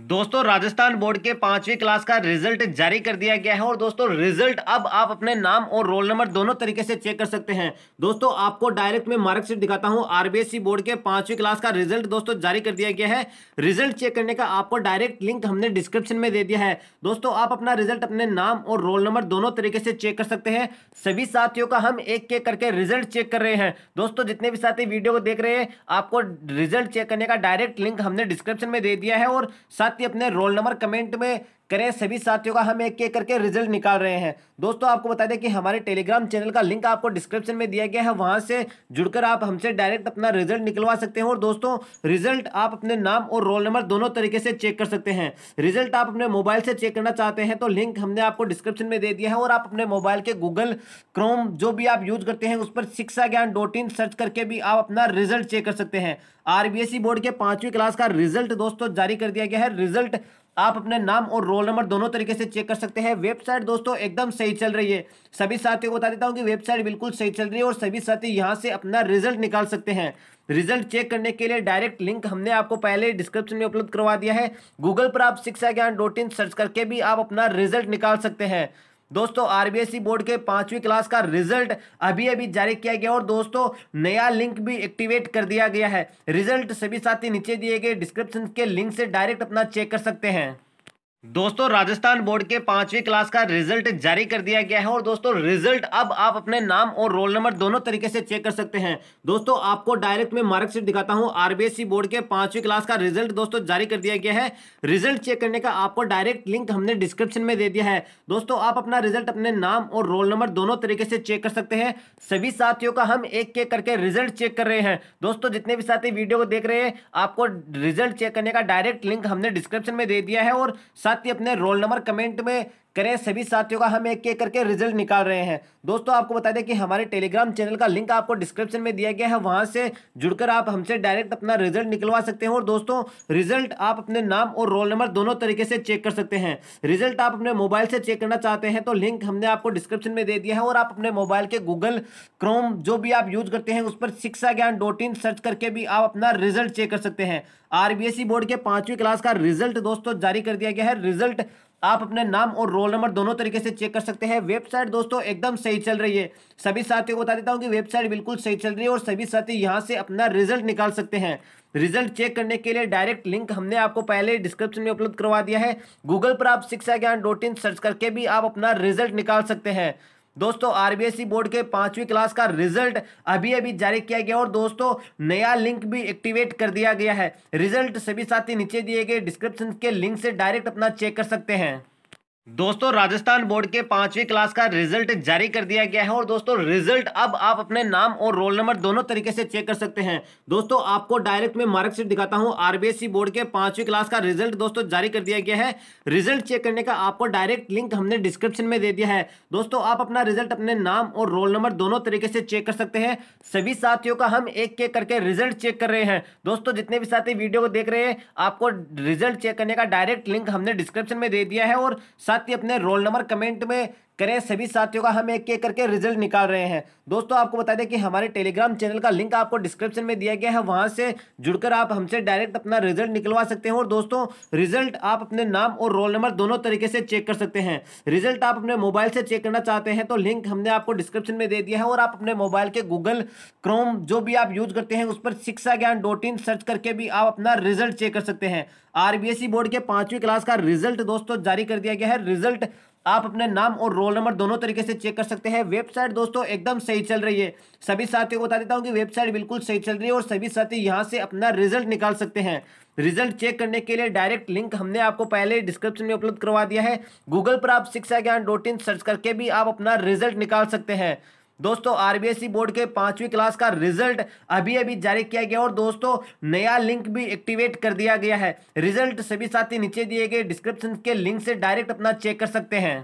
दोस्तों राजस्थान बोर्ड के पांचवी क्लास का रिजल्ट जारी कर दिया गया है और दोस्तों रिजल्ट अब आप अपने नाम और रोल नंबर दोनों तरीके से चेक कर सकते हैं दोस्तों आपको डायरेक्ट में मार्कशीट दिखाता हूं आरबीएससी बोर्ड के पांचवी क्लास का रिजल्ट दोस्तों जारी कर दिया गया है रिजल्ट चेक करने का आपको डायरेक्ट लिंक हमने डिस्क्रिप्शन में दे दिया है दोस्तों आप अपना रिजल्ट अपने नाम और रोल नंबर दोनों तरीके से चेक कर सकते हैं सभी साथियों का हम एक एक करके रिजल्ट चेक कर रहे हैं दोस्तों जितने भी साथी वीडियो को देख रहे हैं आपको रिजल्ट चेक करने का डायरेक्ट लिंक हमने डिस्क्रिप्शन में दे दिया है और साथ ही अपने रोल नंबर कमेंट में करें सभी साथियों का हम एक एक करके रिजल्ट निकाल रहे हैं दोस्तों आपको बता दें कि हमारे टेलीग्राम चैनल का लिंक आपको डिस्क्रिप्शन में दिया गया है वहाँ से जुड़कर आप हमसे डायरेक्ट अपना रिजल्ट निकलवा सकते हैं और दोस्तों रिजल्ट आप अपने नाम और रोल नंबर दोनों तरीके से चेक कर सकते हैं रिजल्ट आप अपने मोबाइल से चेक करना चाहते हैं तो लिंक हमने आपको डिस्क्रिप्शन में दे दिया है और आप अपने मोबाइल के गूगल क्रोम जो भी आप यूज करते हैं उस पर शिक्षा ज्ञान डॉट इन सर्च करके भी आप अपना रिजल्ट चेक कर सकते हैं आरबीएसई बोर्ड e के पांचवी क्लास का रिजल्ट दोस्तों जारी कर दिया गया है रिजल्ट आप अपने नाम और रोल नंबर दोनों तरीके से चेक कर सकते हैं वेबसाइट दोस्तों एकदम सही चल रही है सभी साथियों को बता देता हूँ कि वेबसाइट बिल्कुल सही चल रही है और सभी साथी यहाँ से अपना रिजल्ट निकाल सकते हैं रिजल्ट चेक करने के लिए डायरेक्ट लिंक हमने आपको पहले डिस्क्रिप्शन में उपलब्ध करवा दिया है गूगल पर आप शिक्षा ज्ञान डॉट इन सर्च करके भी आप अपना रिजल्ट निकाल सकते हैं दोस्तों आरबीएससी बोर्ड के पांचवी क्लास का रिजल्ट अभी अभी जारी किया गया और दोस्तों नया लिंक भी एक्टिवेट कर दिया गया है रिजल्ट सभी साथी नीचे दिए गए डिस्क्रिप्शन के लिंक से डायरेक्ट अपना चेक कर सकते हैं दोस्तों राजस्थान बोर्ड के पांचवी क्लास का रिजल्ट जारी कर दिया गया है और दोस्तों रिजल्ट अब आप अपने नाम और रोल नंबर दोनों तरीके से चेक कर सकते हैं दोस्तों आपको डायरेक्ट में मार्कशीट दिखाता हूं आरबीएससी बोर्ड के पांचवी क्लास का रिजल्ट दोस्तों जारी कर दिया गया है रिजल्ट चेक करने का आपको डायरेक्ट लिंक हमने डिस्क्रिप्शन में दे दिया है दोस्तों आप अपना रिजल्ट अपने नाम और रोल नंबर दोनों तरीके से चेक कर सकते हैं सभी साथियों का हम एक एक करके रिजल्ट चेक कर रहे हैं दोस्तों जितने भी साथी वीडियो को देख रहे हैं आपको रिजल्ट चेक करने का डायरेक्ट लिंक हमने डिस्क्रिप्शन में दे दिया है और साथ साथ ही अपने रोल नंबर कमेंट में करें सभी साथियों का हम एक एक करके रिजल्ट निकाल रहे हैं दोस्तों आपको बता दें कि हमारे टेलीग्राम चैनल का लिंक आपको डिस्क्रिप्शन में दिया गया है वहाँ से जुड़कर आप हमसे डायरेक्ट अपना रिजल्ट निकलवा सकते हैं और दोस्तों रिजल्ट आप अपने नाम और रोल नंबर दोनों तरीके से चेक कर सकते हैं रिजल्ट आप अपने मोबाइल से चेक करना चाहते हैं तो लिंक हमने आपको डिस्क्रिप्शन में दे दिया है और आप अपने मोबाइल के गूगल क्रोम जो भी आप यूज करते हैं उस पर शिक्षा ज्ञान डॉट इन सर्च करके भी आप अपना रिजल्ट चेक कर सकते हैं आरबीएससी बोर्ड e के पांचवी क्लास का रिजल्ट दोस्तों जारी कर दिया गया है रिजल्ट आप अपने नाम और रोल नंबर दोनों तरीके से चेक कर सकते हैं वेबसाइट दोस्तों एकदम सही चल रही है सभी साथियों को बता देता हूँ कि वेबसाइट बिल्कुल सही चल रही है और सभी साथी यहाँ से अपना रिजल्ट निकाल सकते हैं रिजल्ट चेक करने के लिए डायरेक्ट लिंक हमने आपको पहले डिस्क्रिप्शन में उपलब्ध करवा दिया है गूगल पर आप शिक्षा ज्ञान डॉट इन सर्च करके भी आप अपना रिजल्ट निकाल सकते हैं दोस्तों आरबीएसई बोर्ड के पांचवी क्लास का रिजल्ट अभी अभी जारी किया गया और दोस्तों नया लिंक भी एक्टिवेट कर दिया गया है रिजल्ट सभी साथी नीचे दिए गए डिस्क्रिप्शन के लिंक से डायरेक्ट अपना चेक कर सकते हैं दोस्तों राजस्थान बोर्ड के पांचवी क्लास का रिजल्ट जारी कर दिया गया है और दोस्तों रिजल्ट अब आप अपने नाम और रोल नंबर दोनों तरीके से चेक कर सकते हैं दोस्तों आपको डायरेक्ट में मार्कशीट दिखाता हूं आरबीएससी बोर्ड के पांचवी क्लास का रिजल्ट दोस्तों जारी कर दिया गया है रिजल्ट चेक करने का आपको डायरेक्ट लिंक हमने डिस्क्रिप्शन में दे दिया है दोस्तों आप अपना रिजल्ट अपने नाम और रोल नंबर दोनों तरीके से चेक कर सकते हैं सभी साथियों का हम एक एक करके रिजल्ट चेक कर रहे हैं दोस्तों जितने भी साथी वीडियो को देख रहे हैं आपको रिजल्ट चेक करने का डायरेक्ट लिंक हमने डिस्क्रिप्शन में दे दिया है और साथ ही अपने रोल नंबर कमेंट में करें सभी साथियों का हम एक एक करके रिजल्ट निकाल रहे हैं दोस्तों आपको बता दें कि हमारे टेलीग्राम चैनल का लिंक आपको डिस्क्रिप्शन में दिया गया है वहां से जुड़कर आप हमसे डायरेक्ट अपना रिजल्ट निकलवा सकते हैं और दोस्तों रिजल्ट आप अपने नाम और रोल नंबर दोनों तरीके से चेक कर सकते हैं रिजल्ट आप अपने मोबाइल से चेक करना चाहते हैं तो लिंक हमने आपको डिस्क्रिप्शन में दे दिया है और आप अपने मोबाइल के गूगल क्रोम जो भी आप यूज करते हैं उस पर शिक्षा ज्ञान डॉट इन सर्च करके भी आप अपना रिजल्ट चेक कर सकते हैं आरबीएसई बोर्ड e के पांचवी क्लास का रिजल्ट दोस्तों जारी कर दिया गया है रिजल्ट आप अपने नाम और रोल नंबर दोनों तरीके से चेक कर सकते हैं वेबसाइट दोस्तों एकदम सही चल रही है सभी साथियों को बता देता हूँ कि वेबसाइट बिल्कुल सही चल रही है और सभी साथी यहाँ से अपना रिजल्ट निकाल सकते हैं रिजल्ट चेक करने के लिए डायरेक्ट लिंक हमने आपको पहले डिस्क्रिप्शन में उपलब्ध करवा दिया है गूगल पर आप शिक्षा ज्ञान डॉट इन सर्च करके भी आप अपना रिजल्ट निकाल सकते हैं दोस्तों आरबीएसई बोर्ड के पांचवी क्लास का रिजल्ट अभी अभी जारी किया गया और दोस्तों नया लिंक भी एक्टिवेट कर दिया गया है रिजल्ट सभी साथी नीचे दिए गए डिस्क्रिप्शन के लिंक से डायरेक्ट अपना चेक कर सकते हैं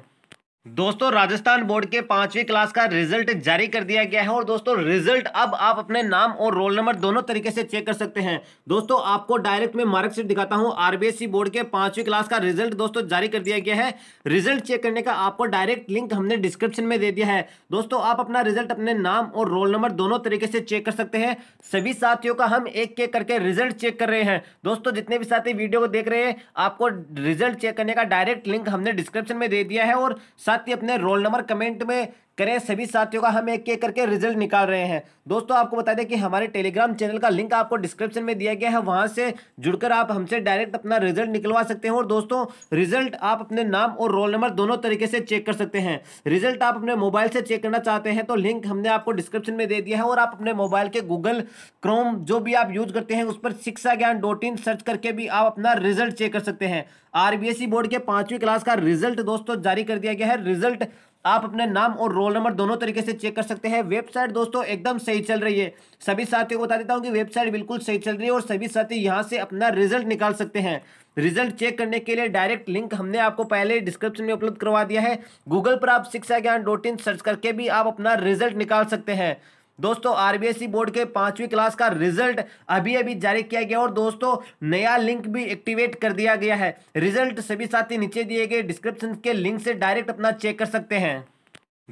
दोस्तों राजस्थान बोर्ड के पांचवी क्लास का रिजल्ट जारी कर दिया गया है और दोस्तों रिजल्ट अब आप अपने नाम और रोल नंबर दोनों तरीके से चेक कर सकते हैं दोस्तों आपको डायरेक्ट में मार्कशीट दिखाता हूं आरबीएससी बोर्ड के पांचवी क्लास का रिजल्ट दोस्तों जारी कर दिया गया है रिजल्ट चेक करने का आपको डायरेक्ट लिंक हमने डिस्क्रिप्शन में दे दिया है दोस्तों आप अपना रिजल्ट अपने नाम और रोल नंबर दोनों तरीके से चेक कर सकते हैं सभी साथियों का हम एक एक करके रिजल्ट चेक कर रहे हैं दोस्तों जितने भी साथी वीडियो को देख रहे हैं आपको रिजल्ट चेक करने का डायरेक्ट लिंक हमने डिस्क्रिप्शन में दे दिया है और साथ ही अपने रोल नंबर कमेंट में करें सभी साथियों का हम एक एक करके रिजल्ट निकाल रहे हैं दोस्तों आपको बता दें कि हमारे टेलीग्राम चैनल का लिंक आपको डिस्क्रिप्शन में दिया गया है वहां से जुड़कर आप हमसे डायरेक्ट अपना रिजल्ट निकलवा सकते हैं और दोस्तों रिजल्ट आप अपने नाम और रोल नंबर दोनों तरीके से चेक कर सकते हैं रिजल्ट आप अपने मोबाइल से चेक करना चाहते हैं तो लिंक हमने आपको डिस्क्रिप्शन में दे दिया है और आप अपने मोबाइल के गूगल क्रोम जो भी आप यूज करते हैं उस पर शिक्षा ज्ञान डॉट इन सर्च करके भी आप अपना रिजल्ट चेक कर सकते हैं आरबीएसई बोर्ड e के पांचवी क्लास का रिजल्ट दोस्तों जारी कर दिया गया है रिजल्ट आप अपने नाम और रोल नंबर दोनों तरीके से चेक कर सकते हैं वेबसाइट दोस्तों एकदम सही चल रही है सभी साथियों को बता देता हूँ कि वेबसाइट बिल्कुल सही चल रही है और सभी साथी यहाँ से अपना रिजल्ट निकाल सकते हैं रिजल्ट चेक करने के लिए डायरेक्ट लिंक हमने आपको पहले डिस्क्रिप्शन में उपलब्ध करवा दिया है गूगल पर आप शिक्षा ज्ञान डॉट इन सर्च करके भी आप अपना रिजल्ट निकाल सकते हैं दोस्तों आरबीएसई बोर्ड के पांचवी क्लास का रिजल्ट अभी अभी जारी किया गया और दोस्तों नया लिंक भी एक्टिवेट कर दिया गया है रिजल्ट सभी साथी नीचे दिए गए डिस्क्रिप्शन के लिंक से डायरेक्ट अपना चेक कर सकते हैं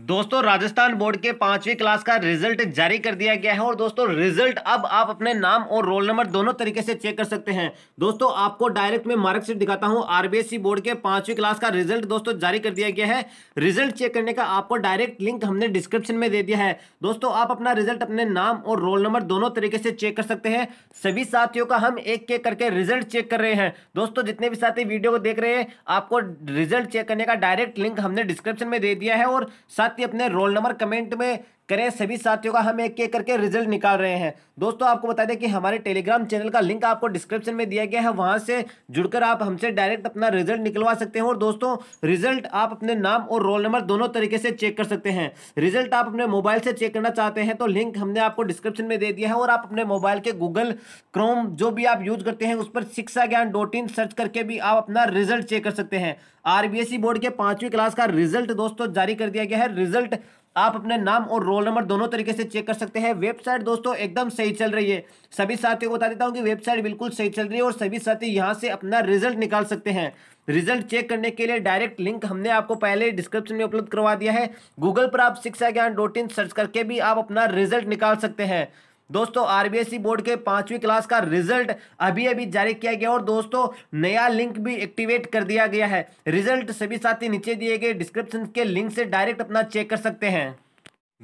दोस्तों राजस्थान बोर्ड के पांचवी क्लास का रिजल्ट जारी कर दिया गया है और दोस्तों रिजल्ट अब आप अपने नाम और रोल नंबर दोनों तरीके से चेक कर सकते हैं दोस्तों आपको डायरेक्ट में मार्कशीट दिखाता हूं आरबीएससी बोर्ड के पांचवी क्लास का रिजल्ट दोस्तों जारी कर दिया गया है रिजल्ट चेक करने का आपको डायरेक्ट लिंक हमने डिस्क्रिप्शन में दे दिया है दोस्तों आप अपना रिजल्ट अपने नाम और रोल नंबर दोनों तरीके से चेक कर सकते हैं सभी साथियों का हम एक एक करके रिजल्ट चेक कर रहे हैं दोस्तों जितने भी साथी वीडियो को देख रहे हैं आपको रिजल्ट चेक करने का डायरेक्ट लिंक हमने डिस्क्रिप्शन में दे दिया है और साथ साथ ही अपने रोल नंबर कमेंट में करें सभी साथियों का हम एक एक करके रिजल्ट निकाल रहे हैं दोस्तों आपको बता दें कि हमारे टेलीग्राम चैनल का लिंक आपको डिस्क्रिप्शन में दिया गया है वहाँ से जुड़कर आप हमसे डायरेक्ट अपना रिजल्ट निकलवा सकते हैं और दोस्तों रिजल्ट आप अपने नाम और रोल नंबर दोनों तरीके से चेक कर सकते हैं रिजल्ट आप अपने मोबाइल से चेक करना चाहते हैं तो लिंक हमने आपको डिस्क्रिप्शन में दे दिया है और आप अपने मोबाइल के गूगल क्रोम जो भी आप यूज करते हैं उस पर शिक्षा ज्ञान डॉट इन सर्च करके भी आप अपना रिजल्ट चेक कर सकते हैं आरबीएसई बोर्ड e के पांचवी क्लास का रिजल्ट दोस्तों जारी कर दिया गया है रिजल्ट आप अपने नाम और रोल नंबर दोनों तरीके से चेक कर सकते हैं वेबसाइट दोस्तों एकदम सही चल रही है सभी साथियों को बता देता हूँ कि वेबसाइट बिल्कुल सही चल रही है और सभी साथी यहाँ से अपना रिजल्ट निकाल सकते हैं रिजल्ट चेक करने के लिए डायरेक्ट लिंक हमने आपको पहले डिस्क्रिप्शन में उपलब्ध करवा दिया है गूगल पर आप शिक्षा ज्ञान डॉट इन सर्च करके भी आप अपना रिजल्ट निकाल सकते हैं दोस्तों आरबीएससी बोर्ड के पांचवी क्लास का रिजल्ट अभी अभी जारी किया गया और दोस्तों नया लिंक भी एक्टिवेट कर दिया गया है रिजल्ट सभी साथी नीचे दिए गए डिस्क्रिप्शन के लिंक से डायरेक्ट अपना चेक कर सकते हैं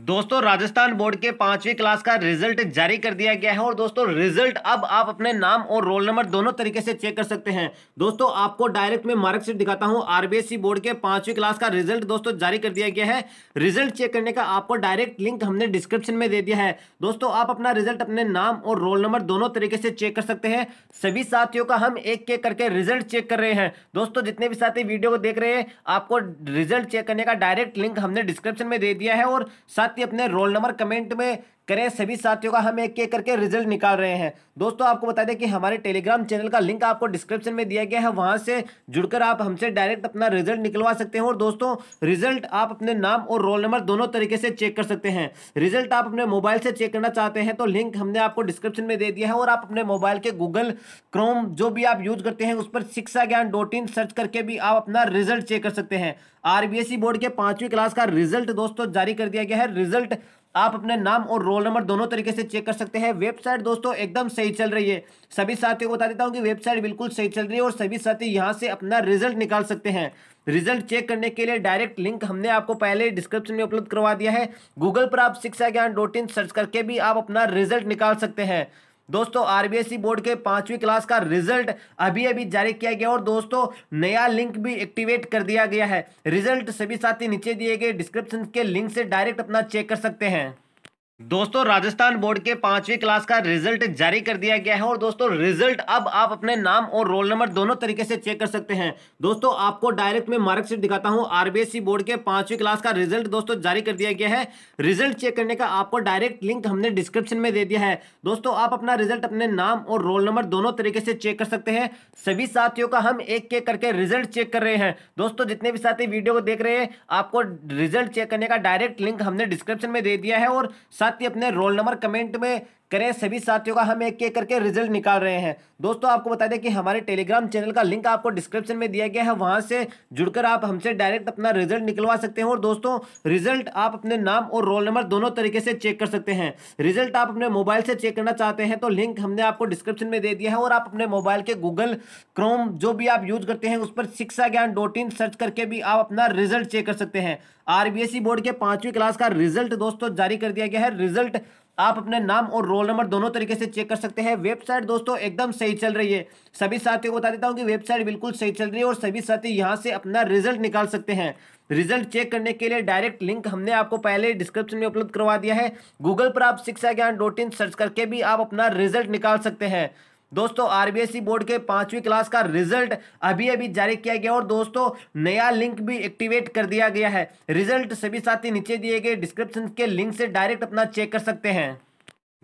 दोस्तों राजस्थान बोर्ड के पांचवी क्लास का रिजल्ट जारी कर दिया गया है और दोस्तों रिजल्ट अब आप अपने नाम और रोल नंबर दोनों तरीके से चेक कर सकते हैं दोस्तों आपको डायरेक्ट में मार्कशीट दिखाता हूं आरबीएससी बोर्ड के पांचवी क्लास का रिजल्ट दोस्तों जारी कर दिया गया है रिजल्ट चेक करने का आपको डायरेक्ट लिंक हमने डिस्क्रिप्शन में दे दिया है दोस्तों आप अपना रिजल्ट अपने नाम और रोल नंबर दोनों तरीके से चेक कर सकते हैं सभी साथियों का हम एक एक करके रिजल्ट चेक कर रहे हैं दोस्तों जितने भी साथी वीडियो को देख रहे हैं आपको रिजल्ट चेक करने का डायरेक्ट लिंक हमने डिस्क्रिप्शन में दे दिया है और साथ ही अपने रोल नंबर कमेंट में करें सभी साथियों का हम एक एक करके रिजल्ट निकाल रहे हैं दोस्तों आपको बता दें कि हमारे टेलीग्राम चैनल का लिंक आपको डिस्क्रिप्शन में दिया गया है वहाँ से जुड़कर आप हमसे डायरेक्ट अपना रिजल्ट निकलवा सकते हैं और दोस्तों रिजल्ट आप अपने नाम और रोल नंबर दोनों तरीके से चेक कर सकते हैं रिजल्ट आप अपने मोबाइल से चेक करना चाहते हैं तो लिंक हमने आपको डिस्क्रिप्शन में दे दिया है और आप अपने मोबाइल के गूगल क्रोम जो भी आप यूज करते हैं उस पर शिक्षा ज्ञान डॉट इन सर्च करके भी आप अपना रिजल्ट चेक कर सकते हैं आरबीएसई बोर्ड e के पांचवी क्लास का रिजल्ट दोस्तों जारी कर दिया गया है रिजल्ट आप अपने नाम और रोल नंबर दोनों तरीके से चेक कर सकते हैं वेबसाइट दोस्तों एकदम सही चल रही है सभी साथियों को बता देता हूँ कि वेबसाइट बिल्कुल सही चल रही है और सभी साथी यहाँ से अपना रिजल्ट निकाल सकते हैं रिजल्ट चेक करने के लिए डायरेक्ट लिंक हमने आपको पहले डिस्क्रिप्शन में उपलब्ध करवा दिया है गूगल पर आप शिक्षा ज्ञान डॉट इन सर्च करके भी आप अपना रिजल्ट निकाल सकते हैं दोस्तों आरबीएसई बोर्ड के पांचवी क्लास का रिजल्ट अभी अभी जारी किया गया और दोस्तों नया लिंक भी एक्टिवेट कर दिया गया है रिजल्ट सभी साथी नीचे दिए गए डिस्क्रिप्शन के लिंक से डायरेक्ट अपना चेक कर सकते हैं दोस्तों राजस्थान बोर्ड के पांचवी क्लास का रिजल्ट जारी कर दिया गया है और दोस्तों रिजल्ट अब आप अपने नाम और रोल नंबर दोनों तरीके से चेक कर सकते हैं दोस्तों आपको डायरेक्ट में मार्कशीट दिखाता हूं आरबीएससी बोर्ड के पांचवी क्लास का रिजल्ट दोस्तों जारी कर दिया गया है रिजल्ट चेक करने का आपको डायरेक्ट लिंक हमने डिस्क्रिप्शन में दे दिया है दोस्तों आप अपना रिजल्ट अपने नाम और रोल नंबर दोनों तरीके से चेक कर सकते हैं सभी साथियों का हम एक एक करके रिजल्ट चेक कर रहे हैं दोस्तों जितने भी साथी वीडियो को देख रहे हैं आपको रिजल्ट चेक करने का डायरेक्ट लिंक हमने डिस्क्रिप्शन में दे दिया है और साथ साथ ही अपने रोल नंबर कमेंट में करें सभी साथियों का हम एक एक करके रिजल्ट निकाल रहे हैं दोस्तों आपको बता दें कि हमारे टेलीग्राम चैनल का लिंक आपको डिस्क्रिप्शन में दिया गया है वहां से जुड़कर आप हमसे डायरेक्ट अपना रिजल्ट निकलवा सकते हैं और दोस्तों रिजल्ट आप अपने नाम और रोल नंबर दोनों तरीके से चेक कर सकते हैं रिजल्ट आप अपने मोबाइल से चेक करना चाहते हैं तो लिंक हमने आपको डिस्क्रिप्शन में दे दिया है और आप अपने मोबाइल के गूगल क्रोम जो भी आप यूज करते हैं उस पर शिक्षा ज्ञान डॉट इन सर्च करके भी आप अपना रिजल्ट चेक कर सकते हैं आरबीएससी बोर्ड e के पांचवी क्लास का रिजल्ट दोस्तों जारी कर दिया गया है रिजल्ट आप अपने नाम और रोल नंबर दोनों तरीके से चेक कर सकते हैं वेबसाइट दोस्तों एकदम सही चल रही है सभी साथियों को बता देता हूँ कि वेबसाइट बिल्कुल सही चल रही है और सभी साथी यहाँ से अपना रिजल्ट निकाल सकते हैं रिजल्ट चेक करने के लिए डायरेक्ट लिंक हमने आपको पहले डिस्क्रिप्शन में उपलब्ध करवा दिया है गूगल पर आप शिक्षा ज्ञान डॉट इन सर्च करके भी आप अपना रिजल्ट निकाल सकते हैं दोस्तों आरबीएसई बोर्ड के पांचवी क्लास का रिजल्ट अभी अभी जारी किया गया और दोस्तों नया लिंक भी एक्टिवेट कर दिया गया है रिजल्ट सभी साथी नीचे दिए गए डिस्क्रिप्शन के लिंक से डायरेक्ट अपना चेक कर सकते हैं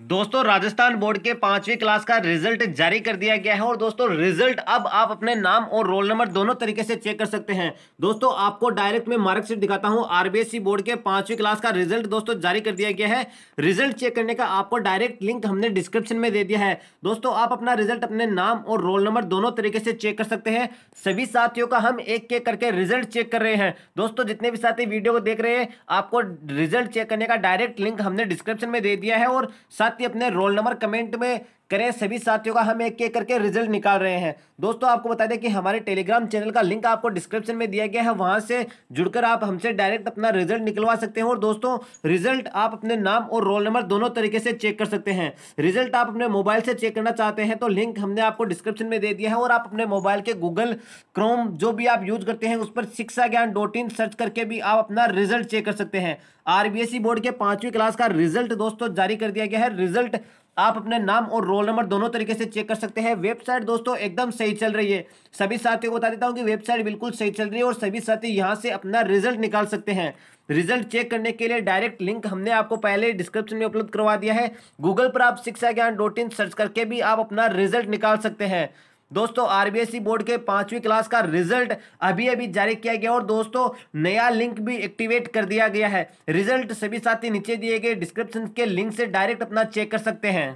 दोस्तों राजस्थान बोर्ड के पांचवी क्लास का रिजल्ट जारी कर दिया गया है और दोस्तों रिजल्ट अब आप अपने नाम और रोल नंबर दोनों तरीके से चेक कर सकते हैं दोस्तों आपको डायरेक्ट में मार्कशीट दिखाता हूं आरबीएससी बोर्ड के पांचवी क्लास का रिजल्ट दोस्तों जारी कर दिया गया है रिजल्ट चेक करने का आपको डायरेक्ट लिंक हमने डिस्क्रिप्शन में दे दिया है दोस्तों आप अपना रिजल्ट अपने नाम और रोल नंबर दोनों तरीके से चेक कर सकते हैं सभी साथियों का हम एक एक करके रिजल्ट चेक कर रहे हैं दोस्तों जितने भी साथी वीडियो को देख रहे हैं आपको रिजल्ट चेक करने का डायरेक्ट लिंक हमने डिस्क्रिप्शन में दे दिया है और साथ साथ ही अपने रोल नंबर कमेंट में करें सभी साथियों का हम एक एक करके रिजल्ट निकाल रहे हैं दोस्तों आपको बता दें कि हमारे टेलीग्राम चैनल का लिंक आपको डिस्क्रिप्शन में दिया गया है वहाँ से जुड़कर आप हमसे डायरेक्ट अपना रिजल्ट निकलवा सकते हैं और दोस्तों रिजल्ट आप अपने नाम और रोल नंबर दोनों तरीके से चेक कर सकते हैं रिजल्ट आप अपने मोबाइल से चेक करना चाहते हैं तो लिंक हमने आपको डिस्क्रिप्शन में दे दिया है और आप अपने मोबाइल के गूगल क्रोम जो भी आप यूज करते हैं उस पर शिक्षा ज्ञान डॉट इन सर्च करके भी आप अपना रिजल्ट चेक कर सकते हैं आरबीएसई बोर्ड e के पांचवी क्लास का रिजल्ट दोस्तों जारी कर दिया गया है रिजल्ट आप अपने नाम और रोल नंबर दोनों तरीके से चेक कर सकते हैं वेबसाइट दोस्तों एकदम सही चल रही है सभी साथियों को बता देता हूँ कि वेबसाइट बिल्कुल सही चल रही है और सभी साथी यहाँ से अपना रिजल्ट निकाल सकते हैं रिजल्ट चेक करने के लिए डायरेक्ट लिंक हमने आपको पहले डिस्क्रिप्शन में उपलब्ध करवा दिया है गूगल पर आप शिक्षा ज्ञान डॉट इन सर्च करके भी आप अपना रिजल्ट निकाल सकते हैं दोस्तों आरबीएसई e बोर्ड के पांचवी क्लास का रिजल्ट अभी अभी जारी किया गया और दोस्तों नया लिंक भी एक्टिवेट कर दिया गया है रिजल्ट सभी साथी नीचे दिए गए डिस्क्रिप्शन के लिंक से डायरेक्ट अपना चेक कर सकते हैं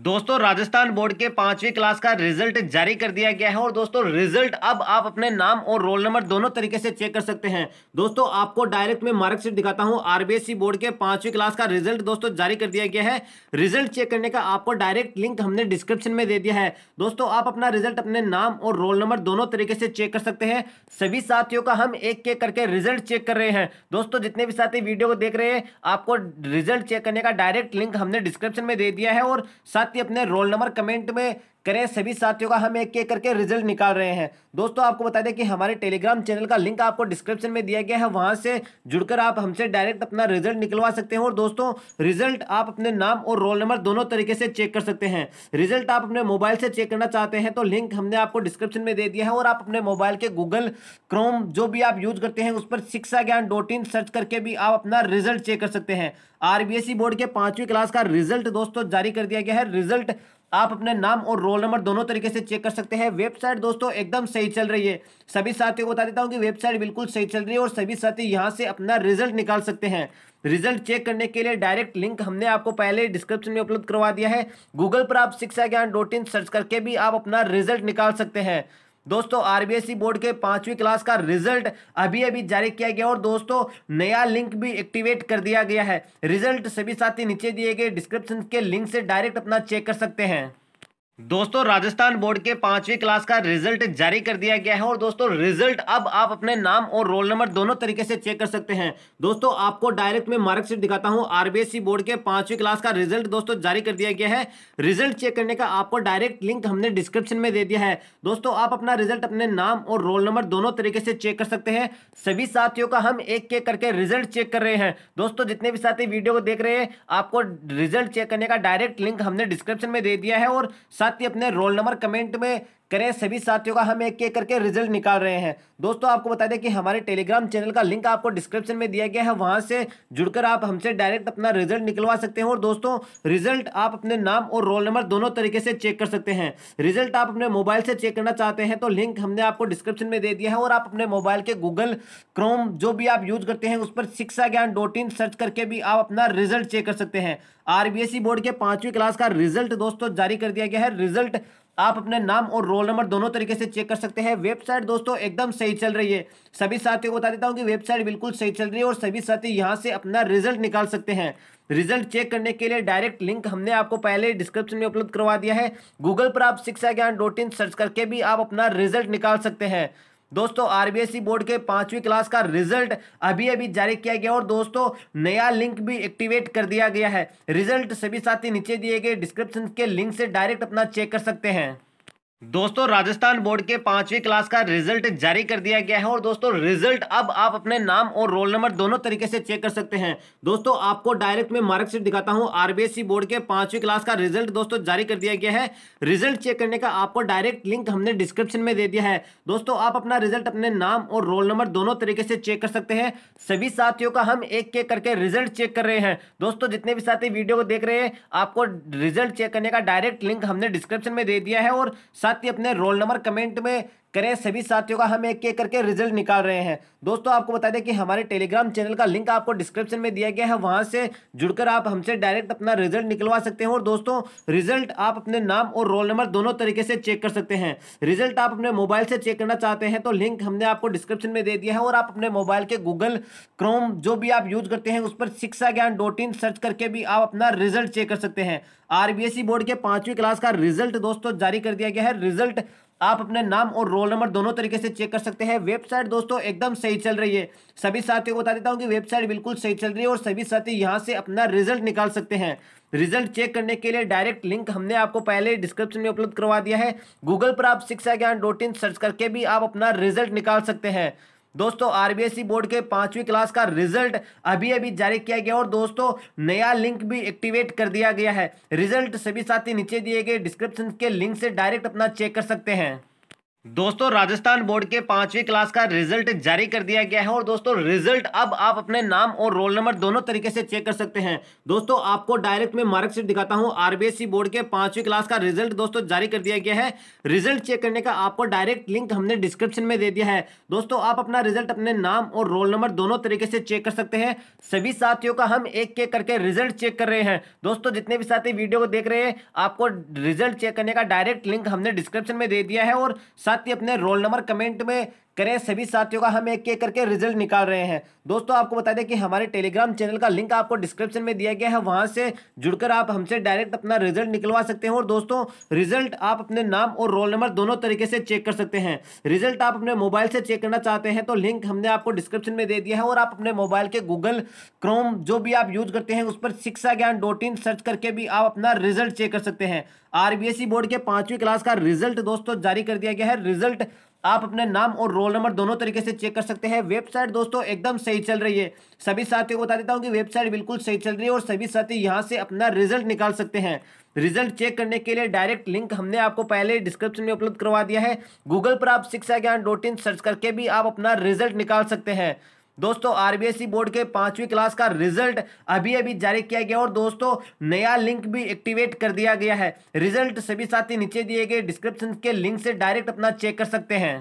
दोस्तों राजस्थान बोर्ड के पांचवी क्लास का रिजल्ट जारी कर दिया गया है और दोस्तों रिजल्ट अब आप अपने नाम और रोल नंबर दोनों तरीके से चेक कर सकते हैं दोस्तों आपको डायरेक्ट में मार्कशीट दिखाता हूं आरबीएससी बोर्ड के पांचवी क्लास का रिजल्ट दोस्तों जारी कर दिया गया है रिजल्ट चेक करने का आपको डायरेक्ट लिंक हमने डिस्क्रिप्शन में दे दिया है दोस्तों आप अपना रिजल्ट अपने नाम और रोल नंबर दोनों तरीके से चेक कर सकते हैं सभी साथियों का हम एक एक करके रिजल्ट चेक कर रहे हैं दोस्तों जितने भी साथी वीडियो को देख रहे हैं आपको रिजल्ट चेक करने का डायरेक्ट लिंक हमने डिस्क्रिप्शन में दे दिया है और साथ ही अपने रोल नंबर कमेंट में करें सभी साथियों का हम एक एक करके रिजल्ट निकाल रहे हैं दोस्तों आपको बता दें कि हमारे टेलीग्राम चैनल का लिंक आपको डिस्क्रिप्शन में दिया गया है वहाँ से जुड़कर आप हमसे डायरेक्ट अपना रिजल्ट निकलवा सकते हैं और दोस्तों रिजल्ट आप अपने नाम और रोल नंबर दोनों तरीके से चेक कर सकते हैं रिजल्ट आप अपने मोबाइल से चेक करना चाहते हैं तो लिंक हमने आपको डिस्क्रिप्शन में दे दिया है और आप अपने मोबाइल के गूगल क्रोम जो भी आप यूज करते हैं उस पर शिक्षा ज्ञान डॉट इन सर्च करके भी आप अपना रिजल्ट चेक कर सकते हैं आरबीएसई बोर्ड e के पांचवी क्लास का रिजल्ट दोस्तों जारी कर दिया गया है रिजल्ट आप अपने नाम और रोल नंबर दोनों तरीके से चेक कर सकते हैं वेबसाइट दोस्तों एकदम सही चल रही है सभी साथियों को बता देता हूँ कि वेबसाइट बिल्कुल सही चल रही है और सभी साथी यहाँ से अपना रिजल्ट निकाल सकते हैं रिजल्ट चेक करने के लिए डायरेक्ट लिंक हमने आपको पहले डिस्क्रिप्शन में उपलब्ध करवा दिया है गूगल पर आप शिक्षा ज्ञान डॉट इन सर्च करके भी आप अपना रिजल्ट निकाल सकते हैं दोस्तों आरबीएसई बोर्ड के पांचवी क्लास का रिजल्ट अभी अभी जारी किया गया और दोस्तों नया लिंक भी एक्टिवेट कर दिया गया है रिजल्ट सभी साथी नीचे दिए गए डिस्क्रिप्शन के लिंक से डायरेक्ट अपना चेक कर सकते हैं दोस्तों राजस्थान बोर्ड के पांचवी क्लास का रिजल्ट जारी कर दिया गया है और दोस्तों रिजल्ट अब आप अपने नाम और रोल नंबर दोनों तरीके से चेक कर सकते हैं दोस्तों आपको डायरेक्ट में मार्कशीट दिखाता हूं आरबीएससी बोर्ड के पांचवी क्लास का रिजल्ट दोस्तों जारी कर दिया गया है रिजल्ट चेक करने का आपको डायरेक्ट लिंक हमने डिस्क्रिप्शन में दे दिया है दोस्तों आप अपना रिजल्ट अपने नाम और रोल नंबर दोनों तरीके से चेक कर सकते हैं सभी साथियों का हम एक एक करके रिजल्ट चेक कर रहे हैं दोस्तों जितने भी साथी वीडियो को देख रहे हैं आपको रिजल्ट चेक करने का डायरेक्ट लिंक हमने डिस्क्रिप्शन में दे दिया है और साथ ही अपने रोल नंबर कमेंट में करें सभी साथियों का हम एक एक करके रिजल्ट निकाल रहे हैं दोस्तों आपको बता दें कि हमारे टेलीग्राम चैनल का लिंक आपको डिस्क्रिप्शन में दिया गया है वहां से जुड़कर आप हमसे डायरेक्ट अपना रिजल्ट निकलवा सकते हैं और दोस्तों रिजल्ट आप अपने नाम और रोल नंबर दोनों तरीके से चेक कर सकते हैं रिजल्ट आप अपने मोबाइल से चेक करना चाहते हैं तो लिंक हमने आपको डिस्क्रिप्शन में दे दिया है और आप अपने मोबाइल के गूगल क्रोम जो भी आप यूज करते हैं उस पर शिक्षा ज्ञान डॉट इन सर्च करके भी आप अपना रिजल्ट चेक कर सकते हैं आरबीएससी बोर्ड e के पांचवी क्लास का रिजल्ट दोस्तों जारी कर दिया गया है रिजल्ट आप अपने नाम और रोल नंबर दोनों तरीके से चेक कर सकते हैं वेबसाइट दोस्तों एकदम सही चल रही है सभी साथियों को बता देता हूँ कि वेबसाइट बिल्कुल सही चल रही है और सभी साथी यहाँ से अपना रिजल्ट निकाल सकते हैं रिजल्ट चेक करने के लिए डायरेक्ट लिंक हमने आपको पहले डिस्क्रिप्शन में उपलब्ध करवा दिया है गूगल पर आप शिक्षा ज्ञान डॉट इन सर्च करके भी आप अपना रिजल्ट निकाल सकते हैं दोस्तों आर बोर्ड के पांचवी क्लास का रिजल्ट अभी अभी जारी किया गया और दोस्तों नया लिंक भी एक्टिवेट कर दिया गया है रिजल्ट सभी साथी नीचे दिए गए डिस्क्रिप्शन के लिंक से डायरेक्ट अपना चेक कर सकते हैं दोस्तों राजस्थान बोर्ड के पांचवी क्लास का रिजल्ट जारी कर दिया गया है और दोस्तों रिजल्ट अब आप अपने नाम और रोल नंबर दोनों तरीके से चेक कर सकते हैं दोस्तों आपको डायरेक्ट में मार्कशीट दिखाता हूं आरबीएससी बोर्ड के पांचवी क्लास का रिजल्ट दोस्तों जारी कर दिया गया है रिजल्ट चेक करने का आपको डायरेक्ट लिंक हमने डिस्क्रिप्शन में दे दिया है दोस्तों आप अपना रिजल्ट अपने नाम और रोल नंबर दोनों तरीके से चेक कर सकते हैं सभी साथियों का हम एक एक करके रिजल्ट चेक कर रहे हैं दोस्तों जितने भी साथी वीडियो को देख रहे हैं आपको रिजल्ट चेक करने का डायरेक्ट लिंक हमने डिस्क्रिप्शन में दे दिया है और साथ ही अपने रोल नंबर कमेंट में करें सभी साथियों का हम एक एक करके रिजल्ट निकाल रहे हैं दोस्तों आपको बता दें कि हमारे टेलीग्राम चैनल का लिंक आपको डिस्क्रिप्शन में दिया गया है वहां से जुड़कर आप हमसे डायरेक्ट अपना रिजल्ट निकलवा सकते हैं और दोस्तों रिजल्ट आप अपने नाम और रोल नंबर दोनों तरीके से चेक कर सकते हैं रिजल्ट आप अपने मोबाइल से चेक करना चाहते हैं तो लिंक हमने आपको डिस्क्रिप्शन में दे दिया है और आप अपने मोबाइल के गूगल क्रोम जो भी आप यूज करते हैं उस पर शिक्षा ज्ञान डॉट इन सर्च करके भी आप अपना रिजल्ट चेक कर सकते हैं आरबीएससी बोर्ड e के पांचवी क्लास का रिजल्ट दोस्तों जारी कर दिया गया है रिजल्ट आप अपने नाम और रोल नंबर दोनों तरीके से चेक कर सकते हैं वेबसाइट दोस्तों एकदम सही चल रही है सभी साथियों को बता देता हूँ कि वेबसाइट बिल्कुल सही चल रही है और सभी साथी यहाँ से अपना रिजल्ट निकाल सकते हैं रिजल्ट चेक करने के लिए डायरेक्ट लिंक हमने आपको पहले डिस्क्रिप्शन में उपलब्ध करवा दिया है गूगल पर आप शिक्षा ज्ञान डॉट इन सर्च करके भी आप अपना रिजल्ट निकाल सकते हैं दोस्तों आरबीएसई बोर्ड के पांचवी क्लास का रिजल्ट अभी अभी जारी किया गया और दोस्तों नया लिंक भी एक्टिवेट कर दिया गया है रिजल्ट सभी साथी नीचे दिए गए डिस्क्रिप्शन के लिंक से डायरेक्ट अपना चेक कर सकते हैं दोस्तों राजस्थान बोर्ड के पांचवी क्लास का रिजल्ट जारी कर दिया गया है और दोस्तों रिजल्ट अब आप अपने नाम और रोल नंबर दोनों तरीके से चेक कर सकते हैं दोस्तों आपको डायरेक्ट में मार्कशीट दिखाता हूं आरबीएससी बोर्ड के पांचवी क्लास का रिजल्ट दोस्तों जारी कर दिया गया है रिजल्ट चेक करने का आपको डायरेक्ट लिंक हमने डिस्क्रिप्शन में दे दिया है दोस्तों आप अपना रिजल्ट अपने नाम और रोल नंबर दोनों तरीके से चेक कर सकते हैं सभी साथियों का हम एक एक करके रिजल्ट चेक कर रहे हैं दोस्तों जितने भी साथी वीडियो को देख रहे हैं आपको रिजल्ट चेक करने का डायरेक्ट लिंक हमने डिस्क्रिप्शन में दे दिया है और साथ ही अपने रोल नंबर कमेंट में करें सभी साथियों का हम एक एक करके रिजल्ट निकाल रहे हैं दोस्तों आपको बता दें कि हमारे टेलीग्राम चैनल का लिंक आपको डिस्क्रिप्शन में दिया गया है वहाँ से जुड़कर आप हमसे डायरेक्ट अपना रिजल्ट निकलवा सकते हैं और दोस्तों रिजल्ट आप अपने नाम और रोल नंबर दोनों तरीके से चेक कर सकते हैं रिजल्ट आप अपने मोबाइल से चेक करना चाहते हैं तो लिंक हमने आपको डिस्क्रिप्शन में दे दिया है और आप अपने मोबाइल के गूगल क्रोम जो भी आप यूज करते हैं उस पर शिक्षा ज्ञान डॉट इन सर्च करके भी आप अपना रिजल्ट चेक कर सकते हैं आरबीएसई बोर्ड e के पांचवी क्लास का रिजल्ट दोस्तों जारी कर दिया गया है रिजल्ट आप अपने नाम और रोल नंबर दोनों तरीके से चेक कर सकते हैं वेबसाइट दोस्तों एकदम सही चल रही है सभी साथियों को बता देता हूँ कि वेबसाइट बिल्कुल सही चल रही है और सभी साथी यहाँ से अपना रिजल्ट निकाल सकते हैं रिजल्ट चेक करने के लिए डायरेक्ट लिंक हमने आपको पहले डिस्क्रिप्शन में उपलब्ध करवा दिया है गूगल पर आप शिक्षा ज्ञान डॉट इन सर्च करके भी आप अपना रिजल्ट निकाल सकते हैं दोस्तों आरबीएसई बोर्ड के पांचवी क्लास का रिजल्ट अभी अभी जारी किया गया और दोस्तों नया लिंक भी एक्टिवेट कर दिया गया है रिजल्ट सभी साथी नीचे दिए गए डिस्क्रिप्शन के लिंक से डायरेक्ट अपना चेक कर सकते हैं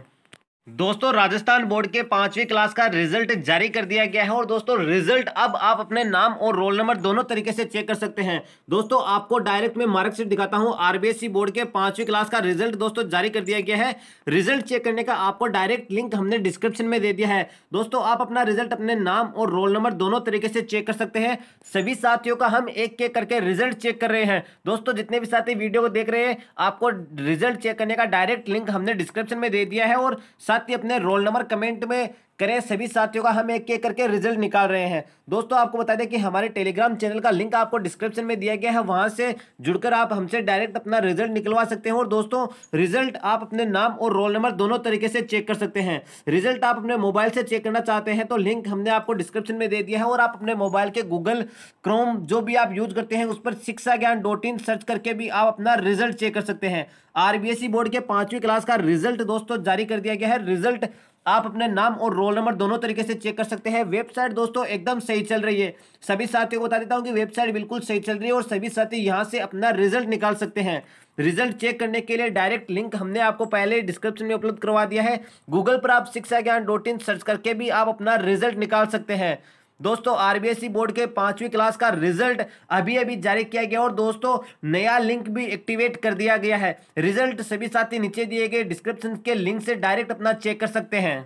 दोस्तों राजस्थान बोर्ड के पांचवी क्लास का रिजल्ट जारी कर दिया गया है और दोस्तों रिजल्ट अब आप अपने नाम और रोल नंबर दोनों तरीके से चेक कर सकते हैं दोस्तों आपको डायरेक्ट में मार्कशीट दिखाता हूं आरबीएससी बोर्ड के पांचवी क्लास का रिजल्ट दोस्तों जारी कर दिया गया है रिजल्ट चेक करने का आपको डायरेक्ट लिंक हमने डिस्क्रिप्शन में दे दिया है दोस्तों आप अपना रिजल्ट अपने नाम और रोल नंबर दोनों तरीके से चेक कर सकते हैं सभी साथियों का हम एक एक करके रिजल्ट चेक कर रहे हैं दोस्तों जितने भी साथी वीडियो को देख रहे हैं आपको रिजल्ट चेक करने का डायरेक्ट लिंक हमने डिस्क्रिप्शन में दे दिया है और साथ ही अपने रोल नंबर कमेंट में करें सभी साथियों का हम एक एक करके रिजल्ट निकाल रहे हैं दोस्तों आपको बता दें कि हमारे टेलीग्राम चैनल का लिंक आपको डिस्क्रिप्शन में दिया गया है वहां से जुड़कर आप हमसे डायरेक्ट अपना रिजल्ट निकलवा सकते हैं और दोस्तों रिजल्ट आप अपने नाम और रोल नंबर दोनों तरीके से चेक कर सकते हैं रिजल्ट आप अपने मोबाइल से चेक करना चाहते हैं तो लिंक हमने आपको डिस्क्रिप्शन में दे दिया है और आप अपने मोबाइल के गूगल क्रोम जो भी आप यूज करते हैं उस पर शिक्षा ज्ञान डॉट इन सर्च करके भी आप अपना रिजल्ट चेक कर सकते हैं आरबीएससी बोर्ड e के पांचवी क्लास का रिजल्ट दोस्तों जारी कर दिया गया है रिजल्ट आप अपने नाम और रोल नंबर दोनों तरीके से चेक कर सकते हैं वेबसाइट दोस्तों एकदम सही चल रही है सभी साथियों को बता देता हूँ कि वेबसाइट बिल्कुल सही चल रही है और सभी साथी यहाँ से अपना रिजल्ट निकाल सकते हैं रिजल्ट चेक करने के लिए डायरेक्ट लिंक हमने आपको पहले डिस्क्रिप्शन में उपलब्ध करवा दिया है गूगल पर आप शिक्षा ज्ञान डॉट इन सर्च करके भी आप अपना रिजल्ट निकाल सकते हैं दोस्तों आरबीएससी बोर्ड के पांचवी क्लास का रिजल्ट अभी अभी जारी किया गया और दोस्तों नया लिंक भी एक्टिवेट कर दिया गया है रिजल्ट सभी साथी नीचे दिए गए डिस्क्रिप्शन के लिंक से डायरेक्ट अपना चेक कर सकते हैं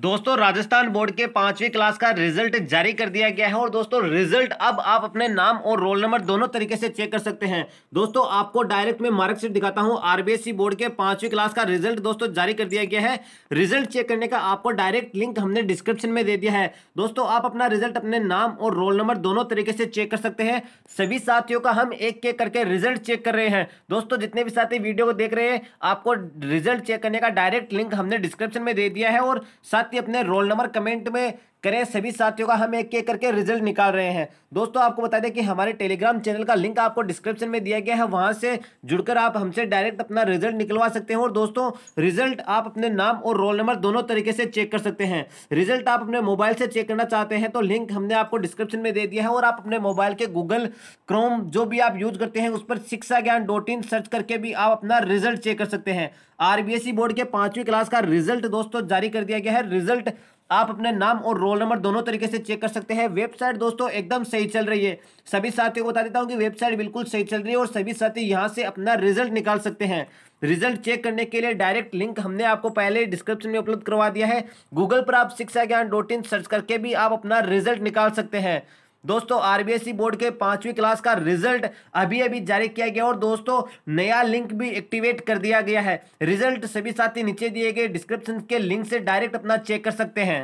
दोस्तों राजस्थान बोर्ड के पांचवी क्लास का रिजल्ट जारी कर दिया गया है और दोस्तों रिजल्ट अब आप अपने नाम और रोल नंबर दोनों तरीके से चेक कर सकते हैं दोस्तों आपको डायरेक्ट में मार्कशीट दिखाता हूं आरबीएससी बोर्ड के पांचवी क्लास का रिजल्ट दोस्तों जारी कर दिया गया है रिजल्ट चेक करने का आपको डायरेक्ट लिंक हमने डिस्क्रिप्शन में दे दिया है दोस्तों आप अपना रिजल्ट अपने नाम और रोल नंबर दोनों तरीके से चेक कर सकते हैं सभी साथियों का हम एक एक करके रिजल्ट चेक कर रहे हैं दोस्तों जितने भी साथी वीडियो को देख रहे हैं आपको रिजल्ट चेक करने का डायरेक्ट लिंक हमने डिस्क्रिप्शन में दे दिया है और साथ साथ ही अपने रोल नंबर कमेंट में करें सभी साथियों का हम एक एक करके रिजल्ट निकाल रहे हैं दोस्तों आपको बता दें कि हमारे टेलीग्राम चैनल का लिंक आपको डिस्क्रिप्शन में दिया गया है वहाँ से जुड़कर आप हमसे डायरेक्ट अपना रिजल्ट निकलवा सकते हैं और दोस्तों रिजल्ट आप अपने नाम और रोल नंबर दोनों तरीके से चेक कर सकते हैं रिजल्ट आप अपने मोबाइल से चेक करना चाहते हैं तो लिंक हमने आपको डिस्क्रिप्शन में दे दिया है और आप अपने मोबाइल के गूगल क्रोम जो भी आप यूज करते हैं उस पर शिक्षा ज्ञान डॉट इन सर्च करके भी आप अपना रिजल्ट चेक कर सकते हैं आरबीएससी बोर्ड e के पांचवी क्लास का रिजल्ट दोस्तों जारी कर दिया गया है रिजल्ट आप अपने नाम और रोल नंबर दोनों तरीके से चेक कर सकते हैं वेबसाइट दोस्तों एकदम सही चल रही है सभी साथियों को बता देता हूँ कि वेबसाइट बिल्कुल सही चल रही है और सभी साथी यहाँ से अपना रिजल्ट निकाल सकते हैं रिजल्ट चेक करने के लिए डायरेक्ट लिंक हमने आपको पहले डिस्क्रिप्शन में उपलब्ध करवा दिया है गूगल पर आप शिक्षा ज्ञान डॉट इन सर्च करके भी आप अपना रिजल्ट निकाल सकते हैं दोस्तों आरबीएसई बोर्ड के पांचवी क्लास का रिजल्ट अभी अभी जारी किया गया और दोस्तों नया लिंक भी एक्टिवेट कर दिया गया है रिजल्ट सभी साथी नीचे दिए गए डिस्क्रिप्शन के लिंक से डायरेक्ट अपना चेक कर सकते हैं